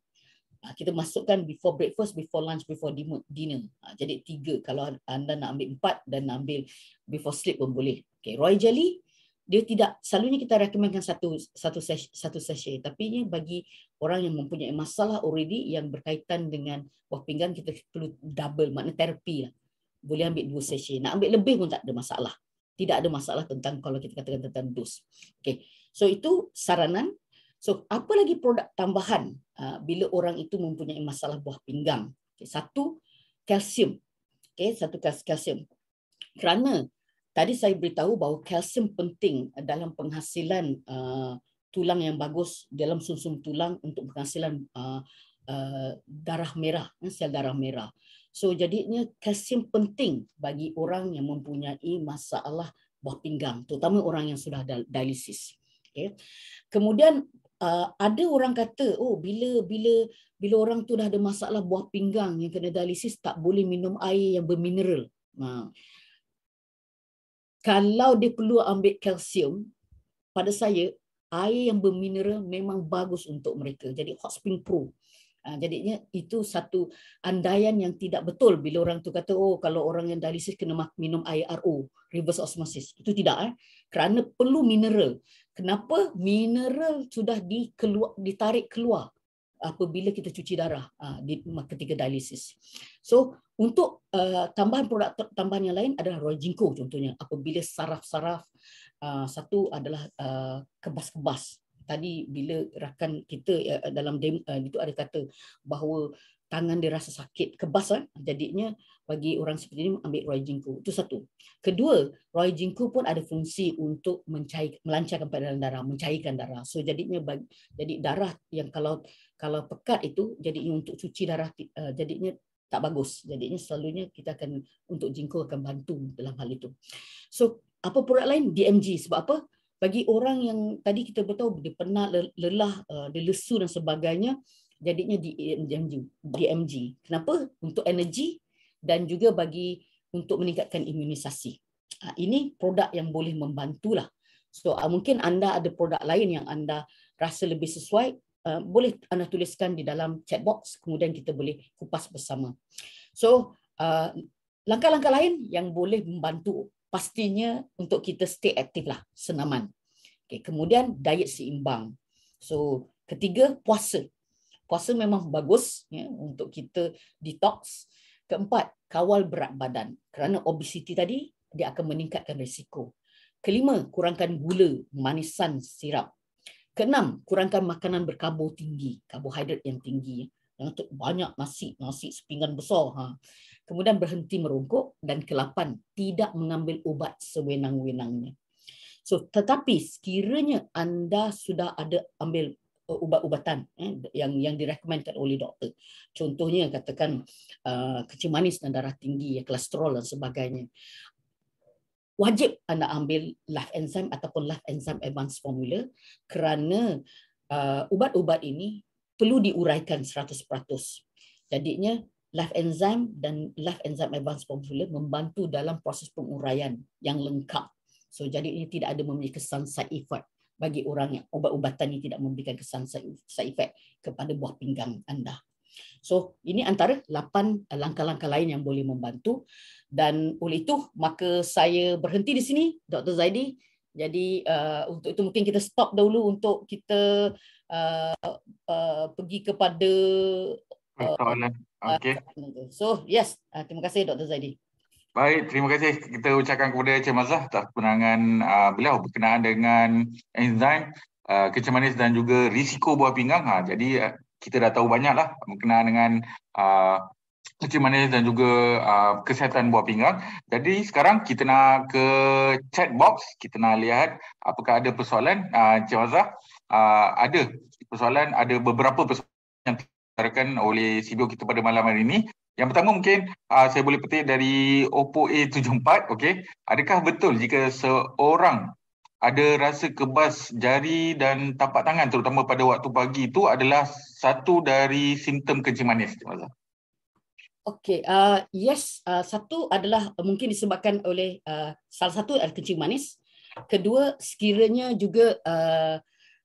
ah, kita masukkan before breakfast, before lunch, before dinner. Ah, jadi tiga. Kalau anda nak ambil empat dan nak ambil before sleep pun boleh. Okay, Roy Jelly, dia tidak, selalunya kita rekomenkan satu satu sesi, satu sesi. Tapi ini bagi orang yang mempunyai masalah already yang berkaitan dengan buah pinggan, kita perlu double, makna terapi. Lah. Boleh ambil dua sesi. Nak ambil lebih pun tak ada masalah. Tidak ada masalah tentang kalau kita katakan tentang dos. Okay. So itu saranan So apa lagi produk tambahan uh, bila orang itu mempunyai masalah buah pinggang? Okay, satu kalsium. Okay, satu kalsium. Kerana tadi saya beritahu bahawa kalsium penting dalam penghasilan uh, tulang yang bagus dalam susun -sum tulang untuk penghasilan uh, uh, darah merah, eh, sel darah merah. So jadinya kalsium penting bagi orang yang mempunyai masalah buah pinggang, terutama orang yang sudah dialisis. Okay. Kemudian Uh, ada orang kata oh bila bila bila orang tu dah ada masalah buah pinggang yang kena dialisis tak boleh minum air yang bermineral. Ha. Kalau dia perlu ambil kalsium, pada saya air yang bermineral memang bagus untuk mereka. Jadi Hot Spring Pro. Ha, jadinya itu satu andaian yang tidak betul bila orang tu kata oh kalau orang yang dialisis kena minum air RO reverse osmosis itu tidak eh? kerana perlu mineral kenapa mineral sudah dikeluar ditarik keluar apabila kita cuci darah ha, di ketika dialisis so untuk uh, tambahan produk tambahan yang lain adalah royal ginkgo contohnya apabila saraf-saraf uh, satu adalah uh, kebas-kebas tadi bila rakan kita ya, dalam demo eh, itu ada kata bahawa tangan dia rasa sakit kebas uh, jadinya bagi orang seperti ini ambil roy jingku itu satu kedua roy jingku pun ada fungsi untuk mencair melancarkan peredaran darah mencairkan darah so jadinya bagi, jadi darah yang kalau kalau pekat itu jadi untuk cuci darah eh, jadinya tak bagus jadinya selalunya kita akan untuk jingku akan bantu dalam hal itu so apa produk lain DMG sebab apa bagi orang yang tadi kita betul dia penat lelah uh, dia lesu dan sebagainya jadinya di DMG DMG kenapa untuk energi dan juga bagi untuk meningkatkan imunisasi ah, ini produk yang boleh membantulah so ah, mungkin anda ada produk lain yang anda rasa lebih sesuai ah, boleh anda tuliskan di dalam chat box kemudian kita boleh kupas bersama so langkah-langkah lain yang boleh membantu pastinya untuk kita stay aktif lah senaman. Okay, kemudian diet seimbang. So ketiga puasa. Puasa memang bagus ya, untuk kita detox. Keempat kawal berat badan kerana obesiti tadi dia akan meningkatkan risiko. Kelima kurangkan gula, manisan, sirap. Keenam kurangkan makanan berkarbo tinggi, karbohidrat yang tinggi yang tu banyak nasi, nasi sepinggan besar. Ha. Kemudian berhenti merongkok dan kelapan, tidak mengambil ubat sewenang-wenangnya. So, tetapi sekiranya anda sudah ada ambil uh, ubat-ubatan eh, yang yang direkomendasikan oleh doktor. Contohnya katakan uh, kecil manis dan darah tinggi, ya, kolesterol dan sebagainya. Wajib anda ambil life enzyme ataupun life enzyme advanced formula kerana uh, ubat-ubat ini perlu diuraikan 100%. Jadinya live enzyme dan live enzyme advanced formula membantu dalam proses penguraian yang lengkap. So jadi ini tidak ada memiliki kesan side effect bagi orang yang ubat-ubatan ini tidak memberikan kesan side effect kepada buah pinggang anda. So ini antara lapan eh, langkah-langkah lain yang boleh membantu dan oleh itu maka saya berhenti di sini Dr. Zaidi. Jadi uh, untuk itu mungkin kita stop dahulu untuk kita uh, uh, pergi kepada persoalan. Uh, okay. So yes, uh, terima kasih Dr. Zaidi. Baik, terima kasih kita ucapkan kepada Encik Mazah atas penerangan uh, beliau berkenaan dengan enzim uh, kecil manis dan juga risiko buah pinggang. Ha, jadi uh, kita dah tahu banyaklah berkenaan dengan uh, kecil manis dan juga uh, kesihatan buah pinggang. Jadi sekarang kita nak ke chat box, kita nak lihat apakah ada persoalan uh, Encik Mazah uh, ada persoalan, ada beberapa persoalan yang diterangkan oleh CBO kita pada malam hari ini. Yang pertama mungkin uh, saya boleh petik dari Oppo A74, okey. Adakah betul jika seorang ada rasa kebas jari dan tapak tangan terutama pada waktu pagi itu adalah satu dari simptom kencing manis? Okey, uh, yes, uh, satu adalah mungkin disebabkan oleh uh, salah satu adalah kencing manis. Kedua, sekiranya juga uh,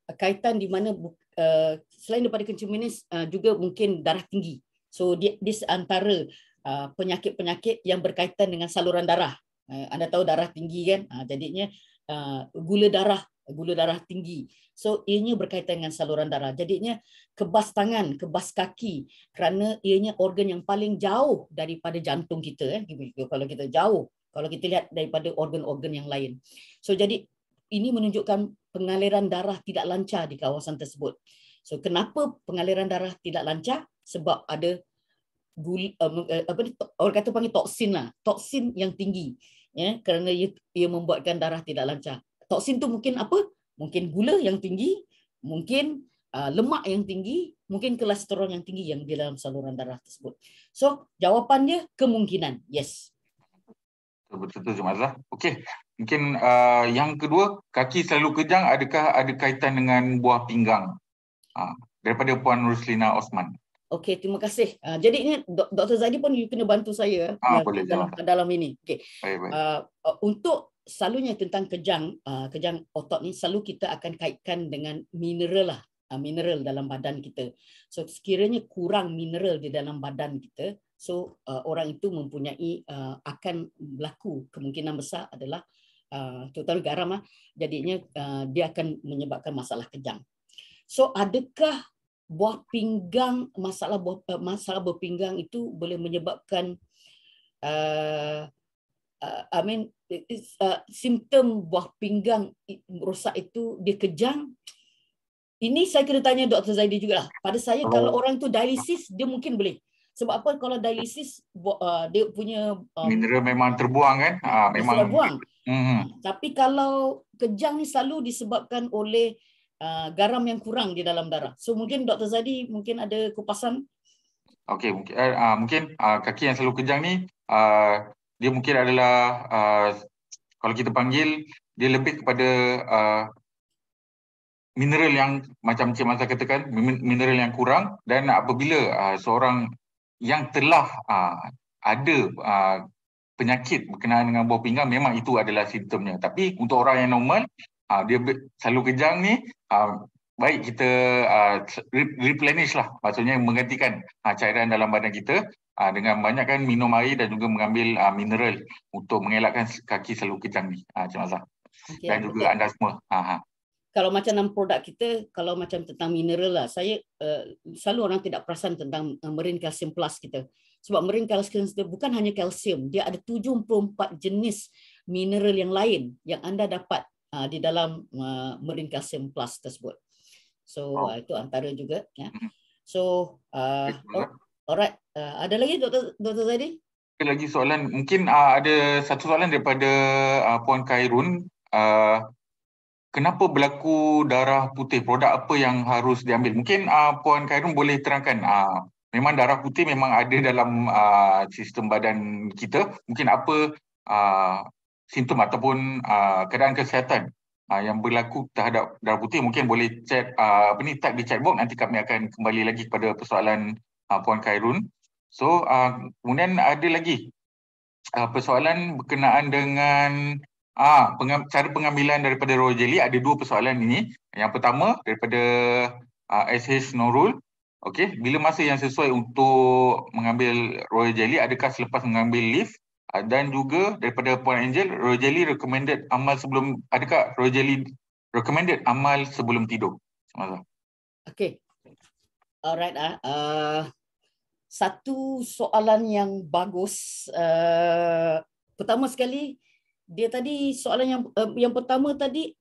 Eh, kaitan di mana uh, selain daripada kencing manis uh, juga mungkin darah tinggi. So this antara uh, penyakit-penyakit yang berkaitan dengan saluran darah. Uh, anda tahu darah tinggi kan? Uh, jadinya uh, gula darah gula darah tinggi. So ianya berkaitan dengan saluran darah. Jadinya kebas tangan, kebas kaki kerana ianya organ yang paling jauh daripada jantung kita eh. Kalau kita jauh, kalau kita lihat daripada organ-organ yang lain. So jadi ini menunjukkan pengaliran darah tidak lancar di kawasan tersebut. So kenapa pengaliran darah tidak lancar? Sebab ada guli, uh, eh, eh, apa ni, orang kata panggil toksin lah, toksin yang tinggi. Ya, kerana ia, ia membuatkan darah tidak lancar. Toksin tu mungkin apa? Mungkin gula yang tinggi, mungkin uh, lemak yang tinggi, mungkin kolesterol yang tinggi yang di dalam saluran darah tersebut. So, jawapannya kemungkinan. Yes. Betul-betul, Jumazah. Okey, Mungkin uh, yang kedua, kaki selalu kejang adakah ada kaitan dengan buah pinggang? Uh, daripada Puan Ruslina Osman. Okey, terima kasih. Uh, jadi ini Dr. Zaidi pun you kena bantu saya ah, uh, boleh dalam, dalam ini. Okey. Uh, uh, untuk selalunya tentang kejang, uh, kejang otot ni selalu kita akan kaitkan dengan mineral lah. Uh, mineral dalam badan kita. So sekiranya kurang mineral di dalam badan kita, so uh, orang itu mempunyai uh, akan berlaku kemungkinan besar adalah Uh, Total garam ah jadinya uh, dia akan menyebabkan masalah kejang. So adakah buah pinggang masalah buah uh, masalah buah pinggang itu boleh menyebabkan uh, I mean uh, simptom buah pinggang rosak itu dia kejang ini saya kena tanya Dr. Zaidi juga lah. Pada saya, oh. kalau orang tu dialisis, dia mungkin boleh. Sebab apa kalau dialisis, dia punya... Um, Mineral memang terbuang kan? Ah, memang terbuang. Mm-hmm. Tapi kalau kejang ni selalu disebabkan oleh uh, garam yang kurang di dalam darah. So mungkin Dr. Zadi mungkin ada kupasan. Okay, mungkin, uh, mungkin uh, kaki yang selalu kejang ni uh, dia mungkin adalah uh, kalau kita panggil dia lebih kepada uh, mineral yang macam Cik Mansa katakan mineral yang kurang dan apabila uh, seorang yang telah uh, ada uh, penyakit berkenaan dengan buah pinggang memang itu adalah simptomnya. Tapi untuk orang yang normal, uh, dia selalu kejang ni, uh, baik kita uh, replenish lah. Maksudnya menggantikan uh, cairan dalam badan kita uh, dengan banyakkan minum air dan juga mengambil uh, mineral untuk mengelakkan kaki selalu kejang ni. Uh, Cik Mazah. Okay, dan juga okay. anda semua. Uh-huh. Kalau macam dalam produk kita, kalau macam tentang mineral lah, saya uh, selalu orang tidak perasan tentang uh, Marine Calcium Plus kita sebab marine calcium bukan hanya kalsium dia ada 74 jenis mineral yang lain yang anda dapat uh, di dalam uh, marine calcium plus tersebut so oh. uh, itu antara juga ya mm-hmm. so uh, oh, alright uh, ada lagi doktor doktor tadi? ada lagi soalan mungkin uh, ada satu soalan daripada uh, puan Khairun uh, Kenapa berlaku darah putih? Produk apa yang harus diambil? Mungkin uh, Puan Khairun boleh terangkan uh, memang darah putih memang ada dalam uh, sistem badan kita mungkin apa uh, simptom ataupun uh, keadaan kesihatan uh, yang berlaku terhadap darah putih mungkin boleh chat uh, apa ni tag di chatbot nanti kami akan kembali lagi kepada persoalan uh, puan Khairun so uh, kemudian ada lagi uh, persoalan berkenaan dengan uh, pengam- cara pengambilan daripada raw jelly ada dua persoalan ini yang pertama daripada uh, SH Norul Okey, bila masa yang sesuai untuk mengambil Royal Jelly, adakah selepas mengambil lift ah, dan juga daripada Puan Angel, Royal Jelly recommended amal sebelum, adakah Royal Jelly recommended amal sebelum tidur? Semasa. Okay. Alright. Uh, satu soalan yang bagus. Uh, pertama sekali, dia tadi soalan yang uh, yang pertama tadi.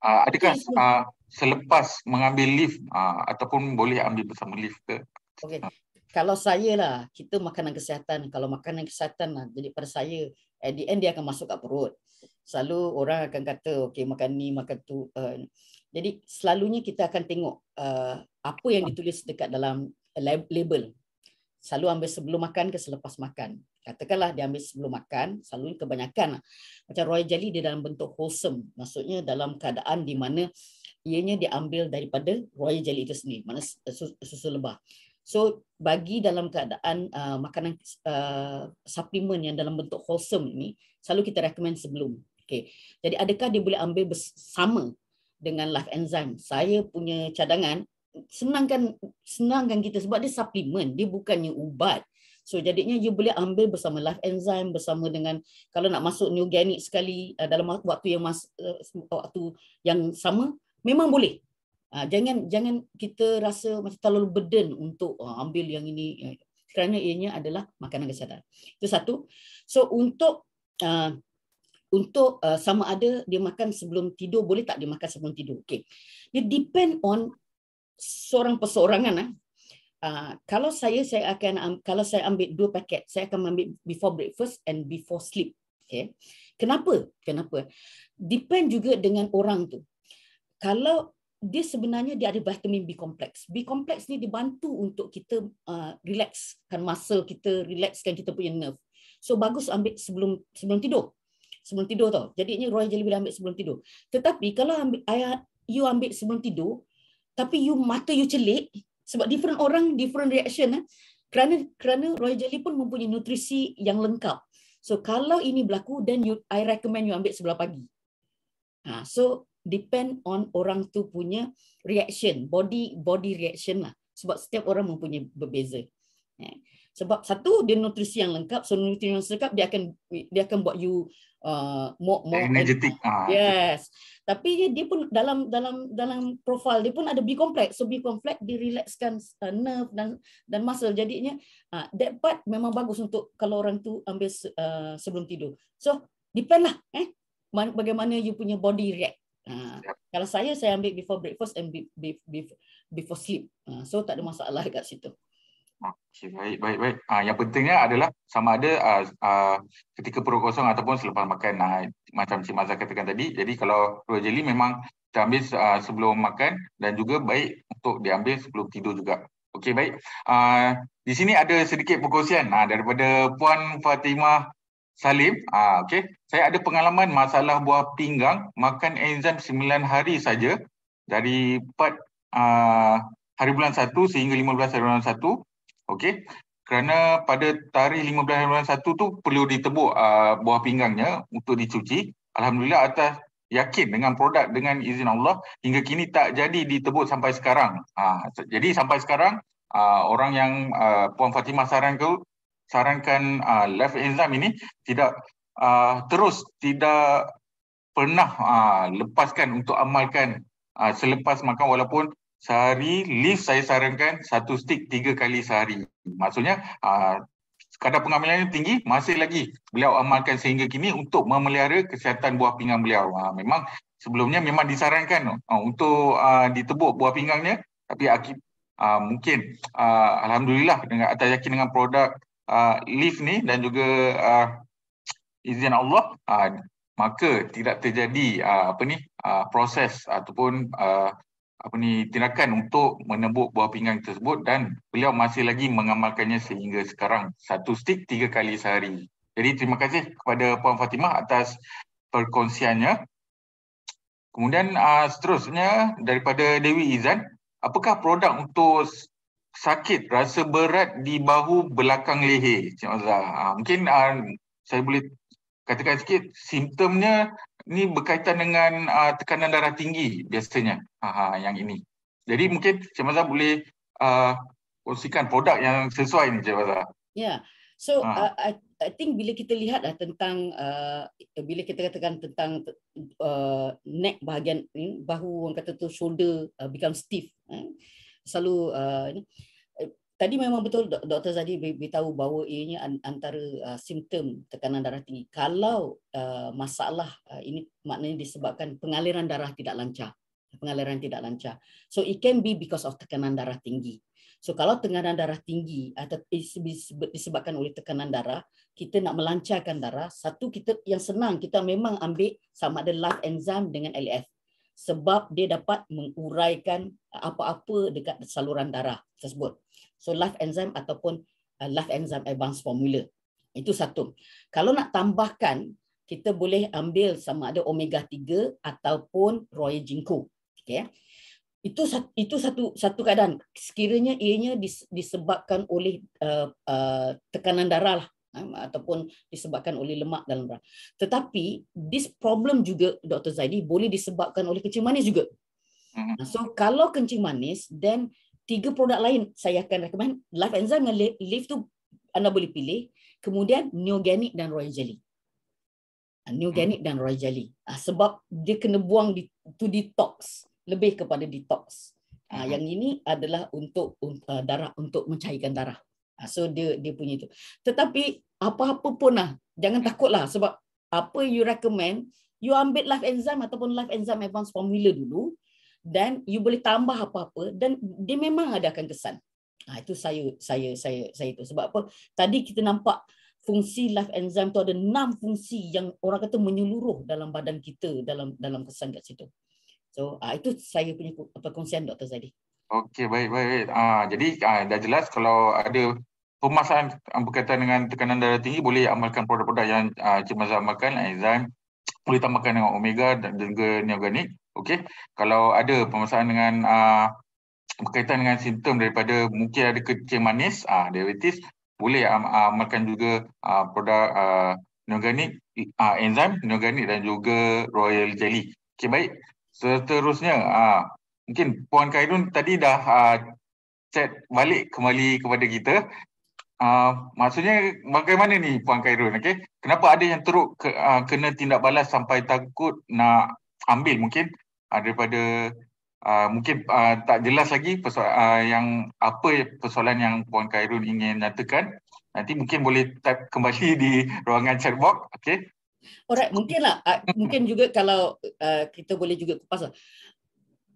Uh, adakah, okay. uh, selepas mengambil lift uh, ha, ataupun boleh ambil bersama lift ke? Okay, Kalau saya lah, kita makanan kesihatan. Kalau makanan kesihatan lah, jadi pada saya, at the end dia akan masuk kat perut. Selalu orang akan kata, okay makan ni, makan tu. Uh, jadi selalunya kita akan tengok uh, apa yang ditulis dekat dalam label. Selalu ambil sebelum makan ke selepas makan. Katakanlah dia ambil sebelum makan, Selalu kebanyakan. Lah. Macam royal jelly dia dalam bentuk wholesome. Maksudnya dalam keadaan di mana ianya diambil daripada royal jelly itu sendiri, mana eh, susu lebah. So bagi dalam keadaan uh, makanan uh, suplemen yang dalam bentuk wholesome ini, selalu kita rekomen sebelum. Okay. Jadi adakah dia boleh ambil bersama dengan live enzyme? Saya punya cadangan, senangkan senangkan kita sebab dia suplemen, dia bukannya ubat. So jadinya you boleh ambil bersama live enzyme bersama dengan kalau nak masuk neogenic sekali uh, dalam waktu yang mas, eh, waktu yang sama memang boleh uh, jangan jangan kita rasa macam terlalu burden untuk uh, ambil yang ini uh, kerana ianya adalah makanan kesihatan itu satu so untuk uh, untuk uh, sama ada dia makan sebelum tidur boleh tak dia makan sebelum tidur okey it depend on seorang perseorangan eh. Uh, kalau saya saya akan um, kalau saya ambil dua paket saya akan ambil before breakfast and before sleep okay kenapa kenapa depend juga dengan orang tu kalau dia sebenarnya dia ada vitamin B kompleks. B kompleks ni dibantu untuk kita uh, relaxkan muscle kita, relaxkan kita punya nerve. So bagus ambil sebelum sebelum tidur. Sebelum tidur tau. Jadinya royal jelly boleh ambil sebelum tidur. Tetapi kalau ambil ayah, you ambil sebelum tidur, tapi you mata you celik, sebab different orang different reaction. Eh? Kerana kerana royal jelly pun mempunyai nutrisi yang lengkap. So kalau ini berlaku, then you, I recommend you ambil sebelum pagi. Ha, so depend on orang tu punya reaction, body body reaction lah. Sebab setiap orang mempunyai berbeza. Eh, sebab satu dia nutrisi yang lengkap, so nutrisi yang lengkap dia akan dia akan buat you uh, more more energetic. Ah, yes. Tapi dia pun dalam dalam dalam profil dia pun ada B kompleks. So B complex dia uh, nerve dan dan muscle. Jadinya uh, that part memang bagus untuk kalau orang tu ambil uh, sebelum tidur. So depend lah eh bagaimana you punya body react. Ha. Kalau saya saya ambil before breakfast and before before sleep. Ha. So tak ada masalah dekat situ. Okey baik baik baik. Ha, yang pentingnya adalah sama ada uh, uh, ketika perut kosong ataupun selepas makan uh, macam Cik Mazah katakan tadi. Jadi kalau perut jeli memang diambil uh, sebelum makan dan juga baik untuk diambil sebelum tidur juga. Okey baik. Uh, di sini ada sedikit perkongsian uh, daripada Puan Fatimah Salim, ah okay. Saya ada pengalaman masalah buah pinggang makan enzim 9 hari saja dari 4 ah, hari bulan 1 sehingga 15 hari bulan 1. okay. Kerana pada tarikh 15 hari bulan 1 tu perlu ditebuk ah, buah pinggangnya untuk dicuci. Alhamdulillah atas yakin dengan produk dengan izin Allah hingga kini tak jadi ditebuk sampai sekarang. Ah, jadi sampai sekarang Uh, orang yang uh, Puan Fatimah sarankan sarankan uh, ah, live enzyme ini tidak uh, terus tidak pernah uh, lepaskan untuk amalkan uh, selepas makan walaupun sehari lift saya sarankan satu stick tiga kali sehari. Maksudnya uh, kadar pengamalannya tinggi masih lagi beliau amalkan sehingga kini untuk memelihara kesihatan buah pinggang beliau. Uh, memang sebelumnya memang disarankan uh, untuk uh, ditebuk buah pinggangnya tapi uh, mungkin uh, alhamdulillah dengan atas yakin dengan produk uh, ah, lift ni dan juga uh, izin Allah uh, maka tidak terjadi uh, apa ni uh, proses ataupun uh, apa ni tindakan untuk menembuk buah pinggang tersebut dan beliau masih lagi mengamalkannya sehingga sekarang satu stick tiga kali sehari. Jadi terima kasih kepada Puan Fatimah atas perkongsiannya. Kemudian uh, seterusnya daripada Dewi Izan, apakah produk untuk sakit rasa berat di bahu belakang leher Cik Azhar. Ha, mungkin uh, saya boleh katakan sikit simptomnya ni berkaitan dengan uh, tekanan darah tinggi biasanya ha, ha, yang ini. Jadi mungkin Cik Azhar boleh uh, kongsikan produk yang sesuai ni Cik Azhar. Ya. Yeah. So uh, I, I think bila kita lihat lihatlah tentang uh, bila kita katakan tentang uh, neck bahagian ni hmm, bahu orang kata tu shoulder uh, become stiff eh? selalu uh, tadi memang betul Doktor Zadi beritahu bahawa ianya antara uh, simptom tekanan darah tinggi. Kalau uh, masalah uh, ini maknanya disebabkan pengaliran darah tidak lancar. Pengaliran tidak lancar. So it can be because of tekanan darah tinggi. So kalau tekanan darah tinggi atau disebabkan oleh tekanan darah, kita nak melancarkan darah, satu kita yang senang kita memang ambil sama ada life enzyme dengan LF sebab dia dapat menguraikan apa-apa dekat saluran darah tersebut. So life enzyme ataupun uh, life enzyme advanced formula. Itu satu. Kalau nak tambahkan, kita boleh ambil sama ada omega 3 ataupun roy ginkgo. Okay. Eh? Itu satu, itu satu satu keadaan. Sekiranya ianya disebabkan oleh uh, uh, tekanan darah lah. Ha, ataupun disebabkan oleh lemak dalam darah. Tetapi this problem juga Dr. Zaidi boleh disebabkan oleh kencing manis juga. Hmm. Ha, so kalau kencing manis then tiga produk lain saya akan recommend Life Enzyme dengan Leaf tu anda boleh pilih kemudian Neogenic dan Royal Jelly. Ha, Neogenic hmm. dan Royal Jelly sebab dia kena buang di, to detox lebih kepada detox. Hmm. yang ini adalah untuk uh, darah untuk mencairkan darah. Ah, so dia dia punya itu. Tetapi apa-apa pun lah, jangan takutlah sebab apa you recommend, you ambil life enzyme ataupun life enzyme advanced formula dulu dan you boleh tambah apa-apa dan dia memang ada akan kesan. Ha, itu saya saya saya saya itu sebab apa? Tadi kita nampak fungsi life enzyme tu ada enam fungsi yang orang kata menyeluruh dalam badan kita dalam dalam kesan kat situ. So ha, itu saya punya perkongsian Dr. Zaidi. Okey, baik, baik. baik. jadi ha, dah jelas kalau ada pemasaran berkaitan dengan tekanan darah tinggi boleh amalkan produk-produk yang uh, ah, Cik Mazhar amalkan enzyme boleh tambahkan dengan omega dan juga neoganik okey kalau ada pemasaran dengan uh, berkaitan dengan simptom daripada mungkin ada kencing manis uh, diabetes boleh um, amalkan juga uh, produk uh, neoganik uh, enzyme neoganik dan juga royal jelly okey baik seterusnya uh, mungkin puan Kairun tadi dah uh, chat balik kembali kepada kita Ah, maksudnya bagaimana ni Puan Khairul okay? kenapa ada yang teruk ke, uh, kena tindak balas sampai takut nak ambil mungkin uh, daripada uh, mungkin uh, tak jelas lagi persoal, uh, yang apa persoalan yang Puan Khairul ingin nyatakan nanti mungkin boleh type kembali di ruangan chat box okay? Alright, mungkinlah. Uh, mungkin juga kalau uh, kita boleh juga kupas. Lah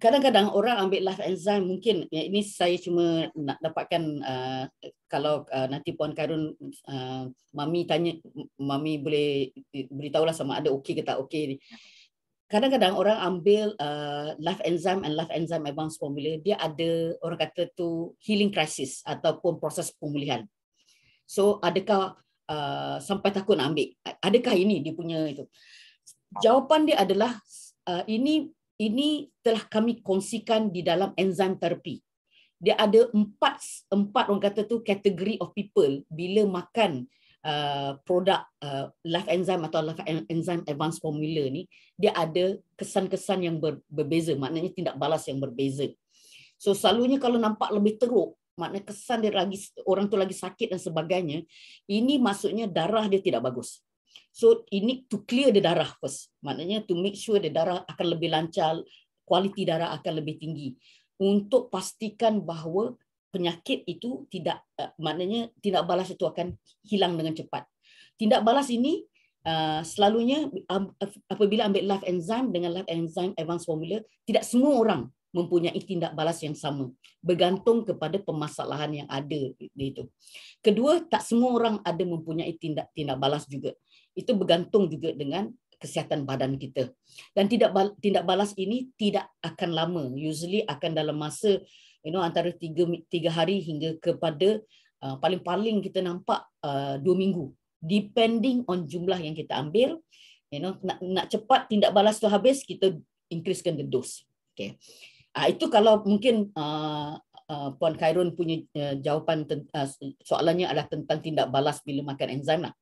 kadang-kadang orang ambil life enzyme mungkin ya, ini saya cuma nak dapatkan uh, kalau uh, nanti puan Karun uh, mami tanya mami boleh beritahulah sama ada okey ke tak okey ni kadang-kadang orang ambil uh, live enzyme and life enzyme memang formula dia ada orang kata tu healing crisis ataupun proses pemulihan so adakah uh, sampai takut nak ambil adakah ini dia punya itu jawapan dia adalah uh, ini ini telah kami kongsikan di dalam enzim terapi. Dia ada empat empat orang kata tu kategori of people bila makan uh, produk uh, life enzyme atau life enzyme advanced formula ni dia ada kesan-kesan yang ber, berbeza maknanya tindak balas yang berbeza. So selalunya kalau nampak lebih teruk makna kesan dia lagi orang tu lagi sakit dan sebagainya ini maksudnya darah dia tidak bagus. So it need to clear the darah first. Maknanya to make sure the darah akan lebih lancar, kualiti darah akan lebih tinggi. Untuk pastikan bahawa penyakit itu tidak, eh, maknanya tindak balas itu akan hilang dengan cepat. Tindak balas ini uh, selalunya apabila ambil live enzyme dengan live enzyme advanced formula, tidak semua orang mempunyai tindak balas yang sama bergantung kepada permasalahan yang ada di itu. Kedua, tak semua orang ada mempunyai tindak tindak balas juga itu bergantung juga dengan kesihatan badan kita. Dan tidak tindak balas ini tidak akan lama. Usually akan dalam masa you know antara 3 tiga hari hingga kepada uh, paling-paling uh, kita nampak 2 uh, minggu depending on jumlah yang kita ambil. You know nak, nak cepat tindak balas tu habis kita increasekan the dose. Okay. Uh, itu kalau mungkin uh, uh, puan Khairun punya uh, jawapan uh, soalannya adalah tentang tindak balas bila makan enzim lah.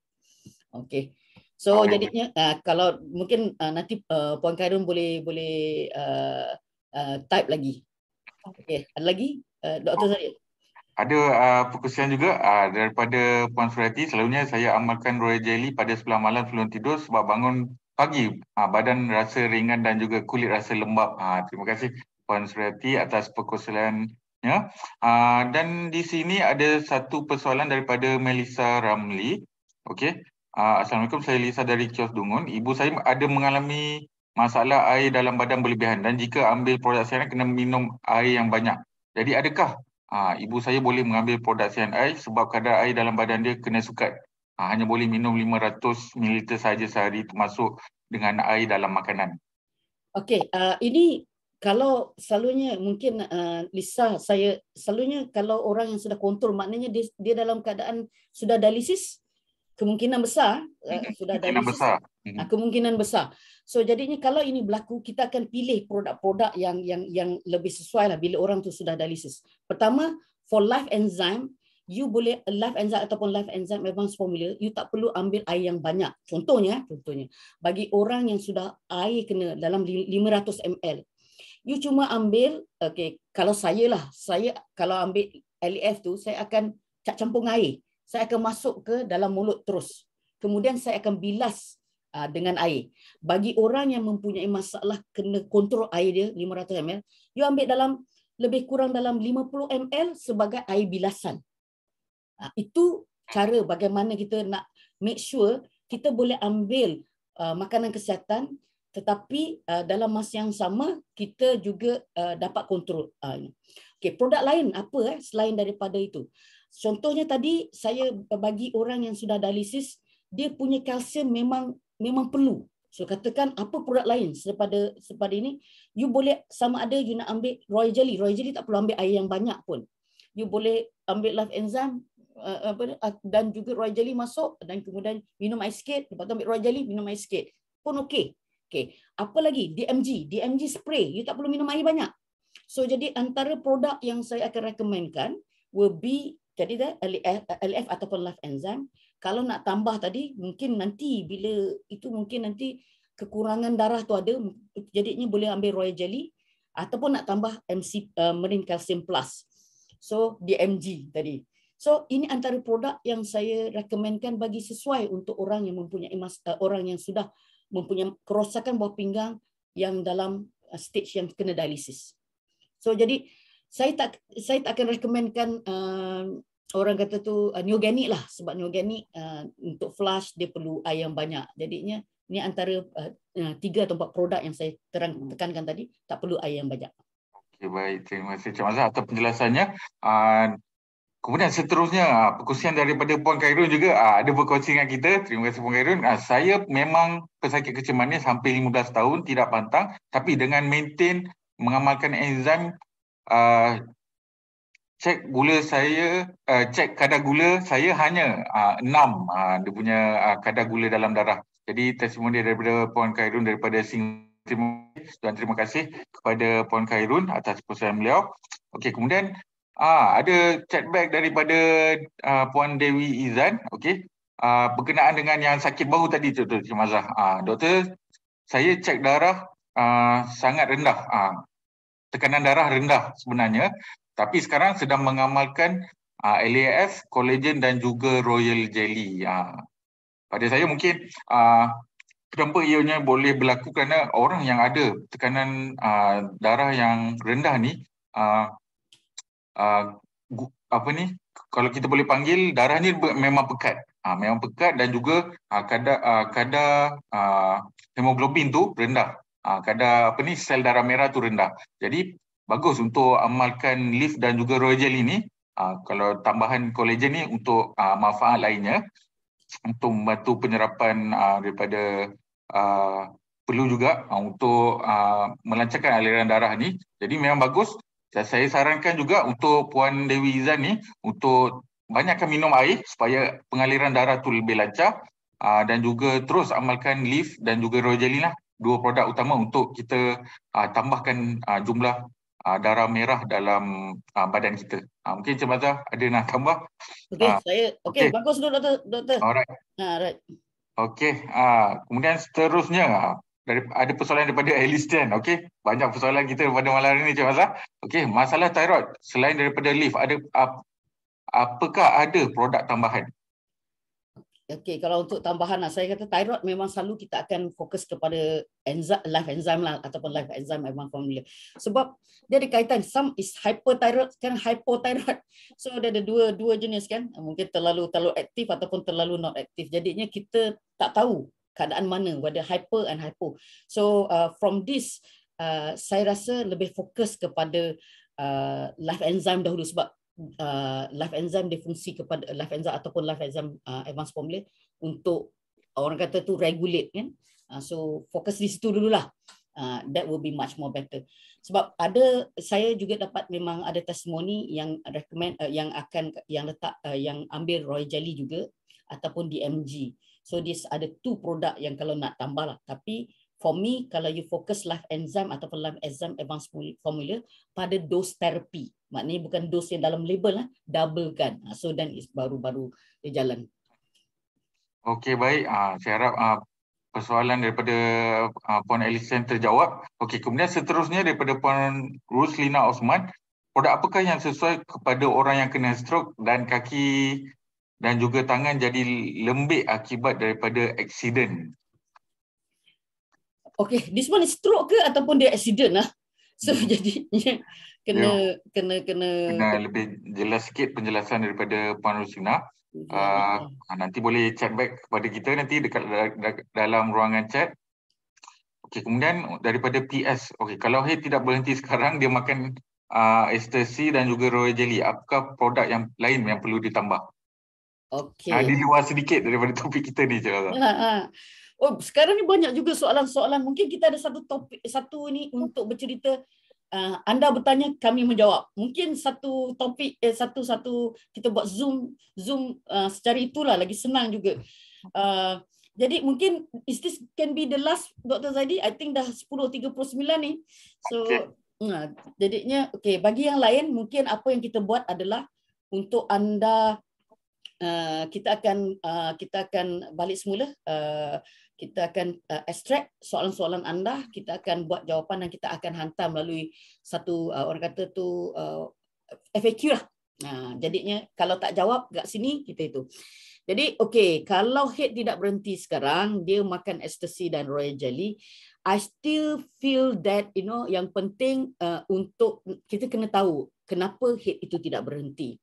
Okay. So okay. Oh. jadinya uh, kalau mungkin uh, nanti uh, Puan Khairun boleh boleh uh, uh, type lagi. Okey, ada lagi? Uh, Dr. Zahid. Ada uh, perkongsian juga uh, daripada Puan Surati. Selalunya saya amalkan royal jelly pada sebelah malam sebelum tidur sebab bangun pagi uh, badan rasa ringan dan juga kulit rasa lembab. Uh, terima kasih Puan Surati atas perkongsian ya. Uh, dan di sini ada satu persoalan daripada Melissa Ramli. Okey. Ah, Assalamualaikum, saya Lisa dari Kios Dungun. Ibu saya ada mengalami masalah air dalam badan berlebihan dan jika ambil produk sianai kena minum air yang banyak. Jadi adakah aa, ah, ibu saya boleh mengambil produk sianai sebab kadar air dalam badan dia kena sukat? Aa, ah, hanya boleh minum 500 ml saja sehari termasuk dengan air dalam makanan. Okey, uh, ini kalau selalunya mungkin uh, Lisa saya selalunya kalau orang yang sudah kontrol maknanya dia, dia dalam keadaan sudah dialisis kemungkinan besar mm sudah ada kemungkinan besar mm kemungkinan besar so jadinya kalau ini berlaku kita akan pilih produk-produk yang yang yang lebih sesuai lah bila orang tu sudah dialisis pertama for life enzyme you boleh life enzyme ataupun life enzyme advanced formula you tak perlu ambil air yang banyak contohnya contohnya bagi orang yang sudah air kena dalam 500 ml you cuma ambil okay, kalau saya lah saya kalau ambil LF e tu saya akan campur air saya akan masuk ke dalam mulut terus. Kemudian saya akan bilas ah, dengan air. Bagi orang yang mempunyai masalah kena kontrol air dia 500 ml, you ambil dalam lebih kurang dalam 50 ml sebagai air bilasan. Ah, itu cara bagaimana kita nak make sure kita boleh ambil ah, makanan kesihatan tetapi dalam masa yang sama kita juga dapat kontrol. Okay, produk lain apa eh, selain daripada itu? Contohnya tadi saya bagi orang yang sudah dialisis dia punya kalsium memang memang perlu. So katakan apa produk lain selepas selepas ini you boleh sama ada you nak ambil royal jelly, royal jelly tak perlu ambil air yang banyak pun. You boleh ambil life enzyme eh, eh, apa ah, dan juga royal jelly masuk dan kemudian minum ice skate, lepas tu ambil royal jelly minum ice skate pun okey. Okey. Apa lagi? DMG, DMG spray. You tak perlu minum air banyak. So jadi antara produk yang saya akan rekomenkan will be jadi dah LF, e LF e ataupun live enzyme kalau nak tambah tadi mungkin nanti bila itu mungkin nanti kekurangan darah tu ada jadinya boleh ambil royal jelly ataupun nak tambah MC uh, eh, marine calcium plus so DMG tadi so ini antara produk yang saya rekomenkan bagi sesuai untuk orang yang mempunyai mas, uh, orang yang sudah mempunyai kerosakan bawah pinggang yang dalam eh, stage yang kena dialisis so jadi saya tak saya tak akan rekomenkan uh, um, orang kata tu uh, neogenik lah sebab neogenik uh, untuk flush dia perlu air yang banyak. Jadinya ni antara uh, uh tiga atau empat produk yang saya terang hmm. tekankan tadi tak perlu air yang banyak. Okay baik terima kasih Cik Mazah atas penjelasannya. Uh, Kemudian seterusnya ah, perkongsian daripada Puan Khairun juga ah, ada berkongsi dengan kita. Terima kasih Puan Khairun. Saya memang pesakit kecil manis sampai 15 tahun tidak pantang tapi dengan maintain mengamalkan enzim Ah, cek gula saya uh, cek kadar gula saya hanya uh, 6 uh, dia punya uh, kadar gula dalam darah jadi testimoni daripada puan Khairun daripada Sing dan terima kasih kepada puan Khairun atas persoalan beliau okey kemudian uh, ada chat back daripada uh, puan Dewi Izan okey uh, berkenaan dengan yang sakit bahu tadi tu Dr. Mazah uh, doktor saya cek darah uh, sangat rendah uh, tekanan darah rendah sebenarnya tapi sekarang sedang mengamalkan uh, ah, LAF, collagen dan juga royal jelly. Uh, pada saya mungkin uh, kenapa ianya boleh berlaku kerana orang yang ada tekanan uh, darah yang rendah ni uh, uh, apa ni kalau kita boleh panggil darah ni memang pekat uh, memang pekat dan juga uh, kadar uh, kadar uh, hemoglobin tu rendah uh, kadar apa ni sel darah merah tu rendah. Jadi bagus untuk amalkan lift dan juga royal ini. Uh, ah, kalau tambahan kolagen ni untuk uh, manfaat lainnya untuk membantu penyerapan uh, daripada uh, perlu juga uh, untuk uh, melancarkan aliran darah ni. Jadi memang bagus. Dan saya sarankan juga untuk Puan Dewi Izan ni untuk banyakkan minum air supaya pengaliran darah tu lebih lancar uh, dan juga terus amalkan lift dan juga royal jelly lah dua produk utama untuk kita uh, tambahkan uh, jumlah uh, darah merah dalam uh, badan kita. Uh, mungkin Encik Mazah ada nak tambah? Okey, uh, saya. Okey, okay. bagus tu doktor. doktor. Alright. Alright. Okey, uh, kemudian seterusnya uh, dari, ada persoalan daripada Alistian. Okey, banyak persoalan kita pada malam hari ini Encik Mazah. Okey, masalah tiroid selain daripada lift, ada uh, apakah ada produk tambahan? Okey, kalau untuk tambahan lah, saya kata thyroid memang selalu kita akan fokus kepada enzyme, live enzyme lah ataupun life enzyme memang familiar. Sebab dia ada kaitan, some is hypothyroid, kan hypothyroid. So dia ada dua dua jenis kan, mungkin terlalu terlalu aktif ataupun terlalu not aktif. Jadinya kita tak tahu keadaan mana, whether hyper and hypo. So uh, from this, uh, saya rasa lebih fokus kepada uh, live enzyme dahulu sebab uh, live enzyme dia fungsi kepada life enzyme ataupun life enzyme uh, advanced formula untuk orang kata tu regulate kan. Uh, so fokus di situ dululah. Uh, that will be much more better. Sebab ada saya juga dapat memang ada testimoni yang recommend uh, yang akan yang letak uh, yang ambil Roy Jelly juga ataupun DMG. So this ada two produk yang kalau nak tambah lah. Tapi For me, kalau you focus life enzyme ataupun life enzyme advanced formula pada dose terapi. Maknanya bukan dose yang dalam label lah, double kan. Ah, so then is baru-baru dia jalan. Okey baik, uh, saya harap uh, persoalan daripada uh, Puan Alison terjawab. Okey, kemudian seterusnya daripada Puan Ruslina Osman, produk apakah yang sesuai kepada orang yang kena stroke dan kaki dan juga tangan jadi lembik akibat daripada accident? okay, this one is stroke ke ataupun dia accident lah. So hmm. jadinya kena, yeah. kena kena kena kena lebih jelas sikit penjelasan daripada Puan Rosina. Hmm. Uh, nanti boleh chat back kepada kita nanti dekat dalam ruangan chat. Okey, kemudian daripada PS. Okey, kalau hate tidak berhenti sekarang dia makan uh, ecstasy dan juga royal jelly. Apakah produk yang lain yang perlu ditambah? Okey. Uh, di luar sedikit daripada topik kita ni, Cik Uh, uh. Oh, sekarang ni banyak juga soalan-soalan. Mungkin kita ada satu topik satu ni untuk bercerita uh, anda bertanya kami menjawab. Mungkin satu topik eh, satu-satu kita buat zoom zoom uh, secara itulah lagi senang juga. Uh, jadi mungkin is this can be the last Dr. Zaidi. I think dah 10.39 ni. So okay. uh, jadinya okey bagi yang lain mungkin apa yang kita buat adalah untuk anda Uh, kita akan uh, kita akan balik semula uh, kita akan uh, extract soalan-soalan anda, kita akan buat jawapan dan kita akan hantar melalui satu uh, orang kata tu uh, FAQ lah. Uh, jadinya kalau tak jawab kat sini kita itu. Jadi okey, kalau head tidak berhenti sekarang, dia makan ecstasy dan royal jelly, I still feel that you know yang penting uh, untuk kita kena tahu kenapa head itu tidak berhenti.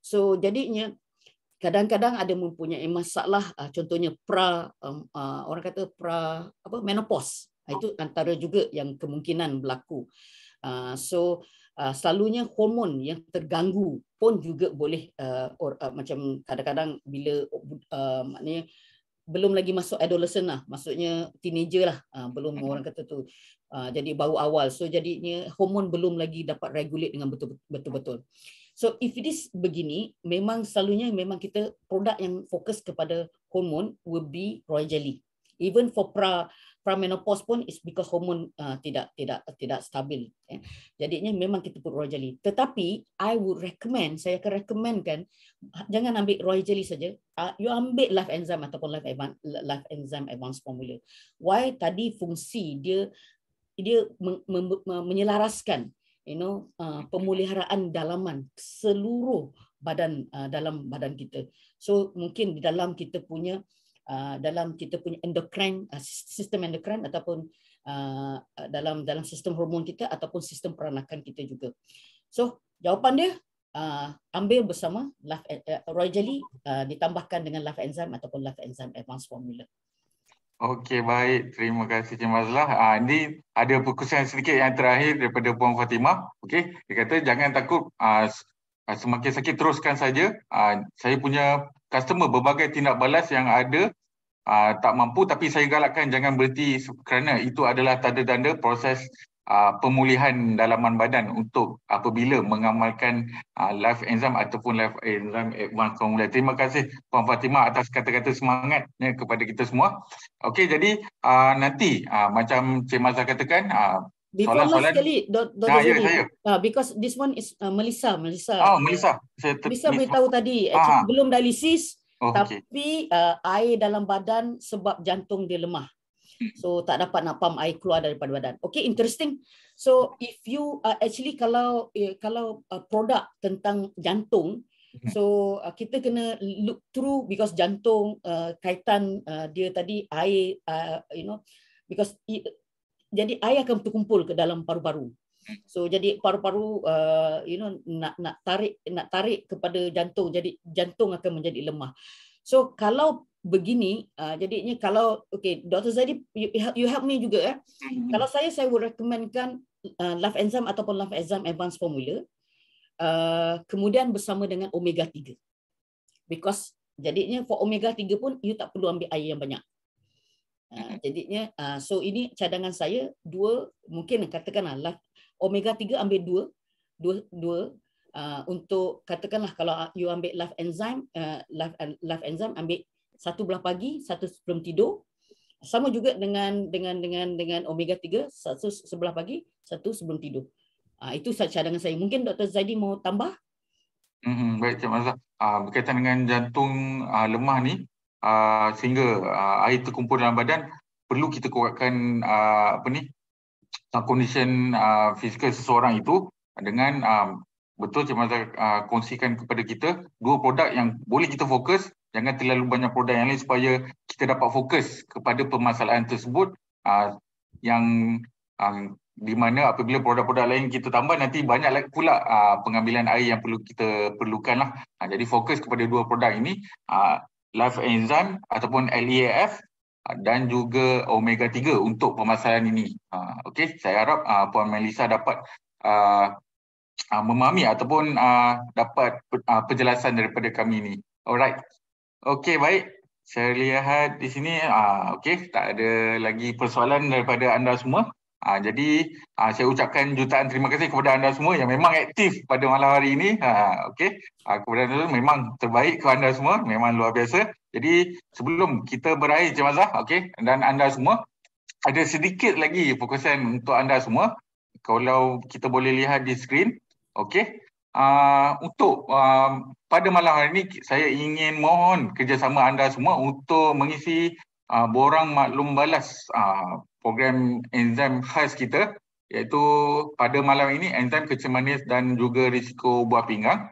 So jadinya kadang-kadang ada mempunyai masalah ah, contohnya pra um, ah, orang kata pra apa menopause ah, itu antara juga yang kemungkinan berlaku so selalunya hormon yang terganggu pun juga boleh macam kadang-kadang bila maknanya belum lagi masuk adolescent lah maksudnya teenager lah belum mm-hmm. orang kata tu jadi baru awal so jadinya hormon belum lagi dapat regulate dengan betul-betul So if it is begini, memang selalunya memang kita produk yang fokus kepada hormon will be royal jelly. Even for pra pra menopause pun is because hormon uh, tidak tidak tidak stabil. Eh. Jadinya memang kita put royal jelly. Tetapi I would recommend, saya akan recommendkan jangan ambil royal jelly saja. Uh, you ambil life enzyme ataupun live live enzyme advanced formula. Why tadi fungsi dia dia menyelaraskan you know uh, pemuliharaan dalaman seluruh badan uh, dalam badan kita so mungkin di dalam kita punya uh, dalam kita punya endokrin uh, sistem endokrin ataupun uh, dalam dalam sistem hormon kita ataupun sistem peranakan kita juga so jawapan dia uh, ambil bersama live uh, eh, eh, royally uh, ditambahkan dengan live enzyme ataupun live enzyme advanced formula Okey, baik. Terima kasih Cik Mazlah. Ah, ini ada perkusan sedikit yang terakhir daripada Puan Fatimah. Okey, dia kata jangan takut ah, ah, semakin sakit teruskan saja. Ah, saya punya customer berbagai tindak balas yang ada ah, tak mampu tapi saya galakkan jangan berhenti kerana itu adalah tanda-tanda proses Uh, pemulihan dalaman badan untuk apabila mengamalkan uh, live enzyme ataupun live enzyme advance formula. Terima kasih Puan Fatima atas kata-kata semangatnya kepada kita semua. Okey jadi uh, nanti macam Cik Mazah katakan Before last sekali, Dr. Ya, ya, Zuri, because this one is uh, Melissa. Melissa. Oh, Melissa. Saya Melissa beritahu tadi, ah, ah. belum dialisis, oh, tapi okay. uh, air dalam badan sebab jantung dia lemah. So tak dapat nak pam air keluar daripada badan. Okay, interesting. So if you uh, actually kalau uh, kalau uh, produk tentang jantung, mhm. so uh, kita kena look through because jantung uh, kaitan uh, dia tadi air, uh, you know, because it, jadi air akan terkumpul ke dalam paru-paru. So jadi paru-paru uh, you know nak nak tarik nak tarik kepada jantung jadi jantung akan menjadi lemah. So kalau begini uh, jadinya kalau okey Dr Zaidi you, you help me juga eh mm-hmm. kalau saya saya would recommendkan uh, ah, laf enzyme ataupun laf enzyme advanced formula uh, kemudian bersama dengan omega 3 because jadinya for omega 3 pun you tak perlu ambil air yang banyak uh, jadinya uh, so ini cadangan saya dua mungkin katakanlah laf, omega 3 ambil dua dua dua uh, untuk katakanlah kalau you ambil Life enzyme uh, laf laf enzyme ambil satu belah pagi, satu sebelum tidur. Sama juga dengan dengan dengan dengan omega 3, satu sebelah pagi, satu sebelum tidur. Ha, itu cadangan saya. Mungkin Dr. Zaidi mau tambah? Mm-hmm. Baik, Cik Mazah. berkaitan dengan jantung uh, lemah ni, uh, sehingga uh, air terkumpul dalam badan, perlu kita kuatkan uh, apa ni, kondisi uh, fizikal seseorang itu dengan um, betul Cik Mazah uh, kongsikan kepada kita dua produk yang boleh kita fokus jangan terlalu banyak produk yang lain supaya kita dapat fokus kepada permasalahan tersebut uh, yang uh, di mana apabila produk-produk lain kita tambah nanti banyak lagi pula uh, pengambilan air yang perlu kita perlukan lah uh, jadi fokus kepada dua produk ini uh, life enzyme ataupun LEAF uh, dan juga omega 3 untuk permasalahan ini uh, okey saya harap uh, puan Melissa dapat uh, uh, memahami ataupun uh, dapat uh, penjelasan daripada kami ini alright Okey baik. Saya lihat di sini ah okey tak ada lagi persoalan daripada anda semua. Ah jadi ah saya ucapkan jutaan terima kasih kepada anda semua yang memang aktif pada malam hari ini. Ah okey. Ah kepada anda memang terbaik kepada anda semua, memang luar biasa. Jadi sebelum kita berakhir jemaah okey dan anda semua ada sedikit lagi fokusan untuk anda semua. Kalau kita boleh lihat di skrin, okey. Ah, untuk uh, pada malam hari ini saya ingin mohon kerjasama anda semua untuk mengisi uh, borang maklum balas uh, program enzim khas kita iaitu pada malam ini enzim kecil manis dan juga risiko buah pinggang.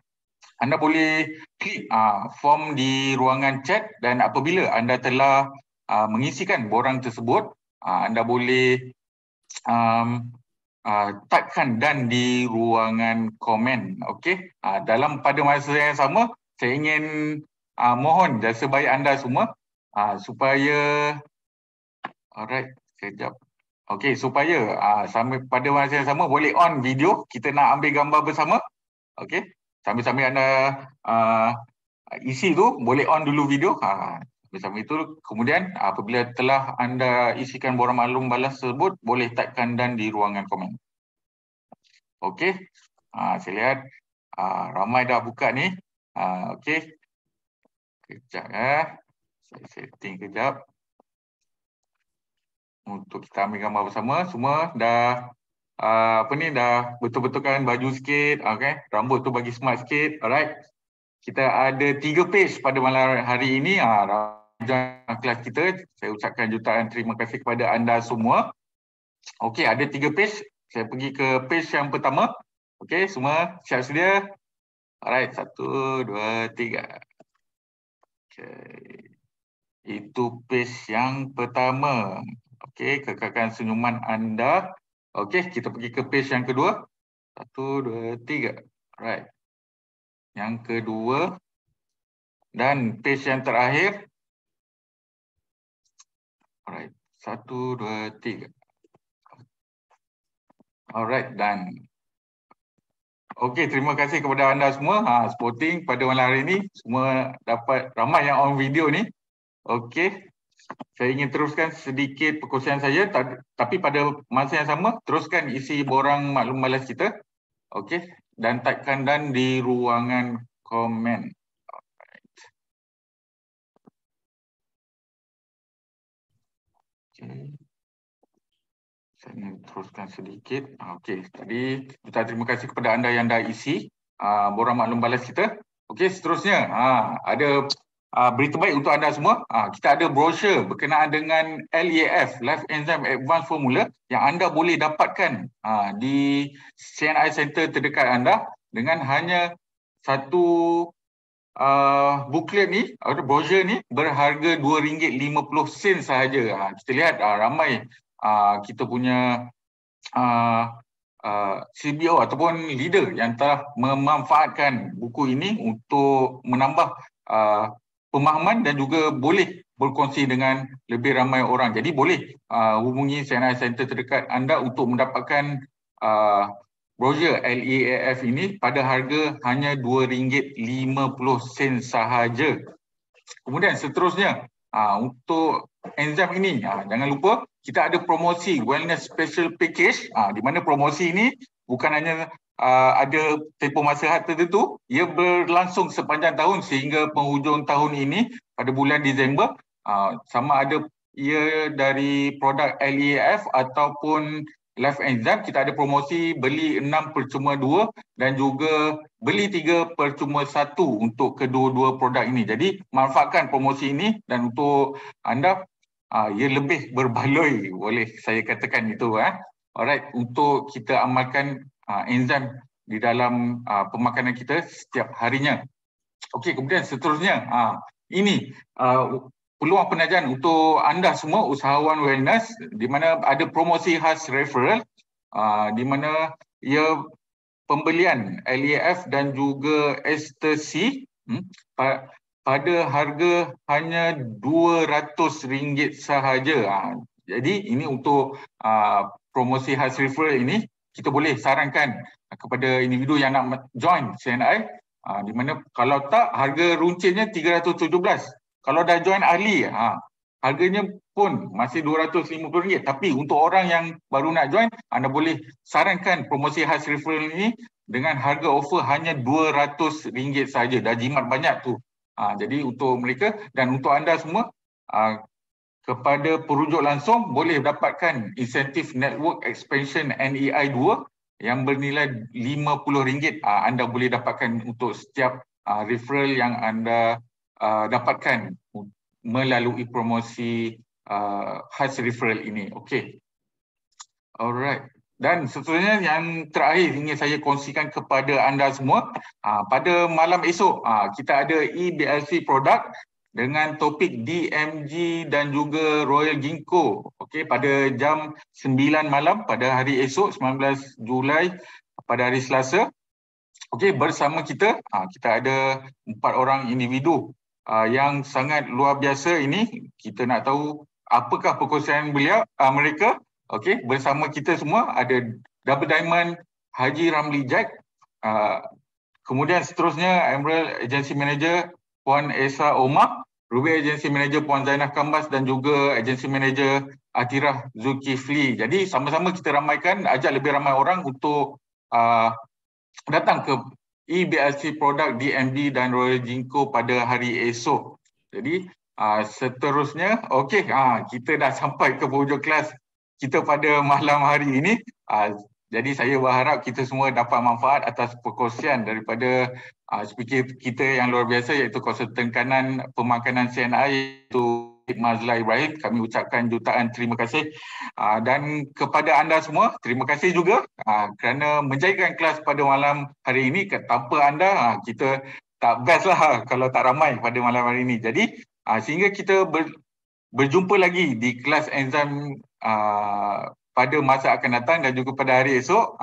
Anda boleh klik uh, form di ruangan chat dan apabila anda telah uh, mengisikan borang tersebut, uh, anda boleh um, uh, ah, typekan dan di ruangan komen. Okey, uh, dalam pada masa yang sama, saya ingin uh, mohon jasa baik anda semua uh, supaya, alright, sekejap. Okey, supaya uh, sambil pada masa yang sama boleh on video, kita nak ambil gambar bersama. Okey, sambil-sambil anda uh, isi tu, boleh on dulu video. Uh, bersama itu kemudian apabila telah anda isikan borang maklum balas tersebut boleh taipkan dan di ruangan komen okey ah, saya lihat ah, ramai dah buka ni ah, okey kejap eh saya setting kejap untuk kita ambil gambar bersama semua dah apa ni dah betul-betulkan baju sikit okey rambut tu bagi smart sikit alright kita ada tiga page pada malam hari ini. Ah, panjang kelas kita. Saya ucapkan jutaan terima kasih kepada anda semua. Okey, ada tiga page. Saya pergi ke page yang pertama. Okey, semua siap sedia? Alright, satu, dua, tiga. Okey. Itu page yang pertama. Okey, kekalkan senyuman anda. Okey, kita pergi ke page yang kedua. Satu, dua, tiga. Alright. Yang kedua. Dan page yang terakhir. Alright, satu, dua, tiga. Alright, done. Okay, terima kasih kepada anda semua. Ha, sporting pada malam hari ini. Semua dapat ramai yang on video ni. Okay. Saya ingin teruskan sedikit perkongsian saya. Tapi pada masa yang sama, teruskan isi borang maklum balas kita. Okay. Dan taipkan dan di ruangan komen. Okey. Saya nak teruskan sedikit. Okey, tadi kita terima kasih kepada anda yang dah isi uh, borang maklum balas kita. Okey, seterusnya uh, ada uh, berita baik untuk anda semua. Uh, kita ada brosur berkenaan dengan LEAF, Life Enzyme Advanced Formula yang anda boleh dapatkan uh, di CNI Center terdekat anda dengan hanya satu uh, ah, buklet ni atau brosur ni berharga RM2.50 sen sahaja. Ha, kita lihat uh, ramai uh, kita punya uh, uh, CBO ataupun leader yang telah memanfaatkan buku ini untuk menambah uh, pemahaman dan juga boleh berkongsi dengan lebih ramai orang. Jadi boleh uh, hubungi CNI Center terdekat anda untuk mendapatkan uh, Roger LEAF ini pada harga hanya RM2.50 sen sahaja. Kemudian seterusnya, ah, untuk enzim ini, ah, jangan lupa kita ada promosi wellness special package ah, di mana promosi ini bukan hanya ada tempoh masa had tertentu, ia berlangsung sepanjang tahun sehingga penghujung tahun ini pada bulan Disember sama ada ia dari produk LEAF ataupun Life and Zap kita ada promosi beli 6 percuma 2 dan juga beli 3 percuma 1 untuk kedua-dua produk ini. Jadi manfaatkan promosi ini dan untuk anda ah, ia lebih berbaloi boleh saya katakan itu. Eh. Alright, untuk kita amalkan ah, enzim di dalam pemakanan kita setiap harinya. Okey, kemudian seterusnya ini peluang penajaan untuk anda semua usahawan wellness di mana ada promosi khas referral ah, di mana ia pembelian LEF dan juga ecstasy hmm, pada harga hanya RM200 sahaja. Ah, jadi ini untuk ah, promosi khas referral ini kita boleh sarankan kepada individu yang nak join CNI di mana kalau tak harga runcingnya 317 kalau dah join ahli ha, harganya pun masih RM250 tapi untuk orang yang baru nak join anda boleh sarankan promosi khas referral ini dengan harga offer hanya RM200 saja dah jimat banyak tu ha, jadi untuk mereka dan untuk anda semua ha, kepada perujuk langsung boleh dapatkan insentif network expansion NEI 2 yang bernilai RM50 ha, anda boleh dapatkan untuk setiap ha, referral yang anda Uh, dapatkan melalui promosi uh, khas referral ini. Okay, Alright. Dan seterusnya yang terakhir ingin saya kongsikan kepada anda semua. Uh, pada malam esok uh, kita ada EBLC produk dengan topik DMG dan juga Royal Ginkgo. Okay, pada jam 9 malam pada hari esok 19 Julai pada hari Selasa. Okey bersama kita kita ada empat orang individu Ah, yang sangat luar biasa ini kita nak tahu apakah perkongsian beliau uh, mereka okey bersama kita semua ada double diamond Haji Ramli Jack uh, kemudian seterusnya Emerald Agency Manager Puan Esa Omar Ruby Agency Manager Puan Zainah Kambas dan juga Agency Manager Atirah Zulkifli. Jadi sama-sama kita ramaikan, ajak lebih ramai orang untuk uh, datang ke EBLC produk DMD dan Royal Jinko pada hari esok. Jadi uh, seterusnya, okey, uh, kita dah sampai ke hujung kelas kita pada malam hari ini. Uh, jadi saya berharap kita semua dapat manfaat atas perkongsian daripada uh, speaker kita yang luar biasa iaitu konsultan kanan pemakanan CNI itu Mazlai Baik, Kami ucapkan jutaan terima kasih. Ah, dan kepada anda semua, terima kasih juga ah, kerana menjayakan kelas pada malam hari ini. Tanpa anda, ah, kita tak best lah kalau tak ramai pada malam hari ini. Jadi, sehingga kita berjumpa lagi di kelas enzim pada masa akan datang dan juga pada hari esok.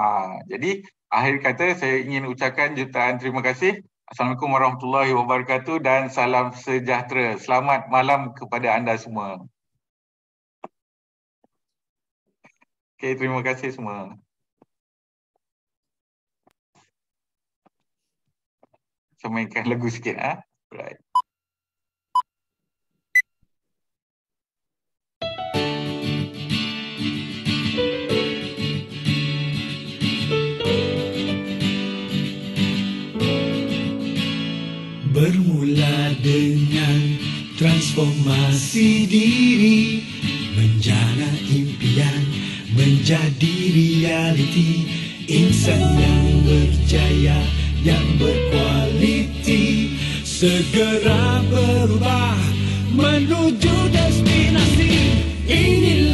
Jadi, akhir kata saya ingin ucapkan jutaan terima kasih. Assalamualaikum warahmatullahi wabarakatuh dan salam sejahtera. Selamat malam kepada anda semua. Okay, terima kasih semua. Saya mainkan lagu sikit. Ha? Ah. Right. dengan transformasi diri menjana impian menjadi realiti insan yang berjaya yang berkualiti segera berubah menuju destinasi ini.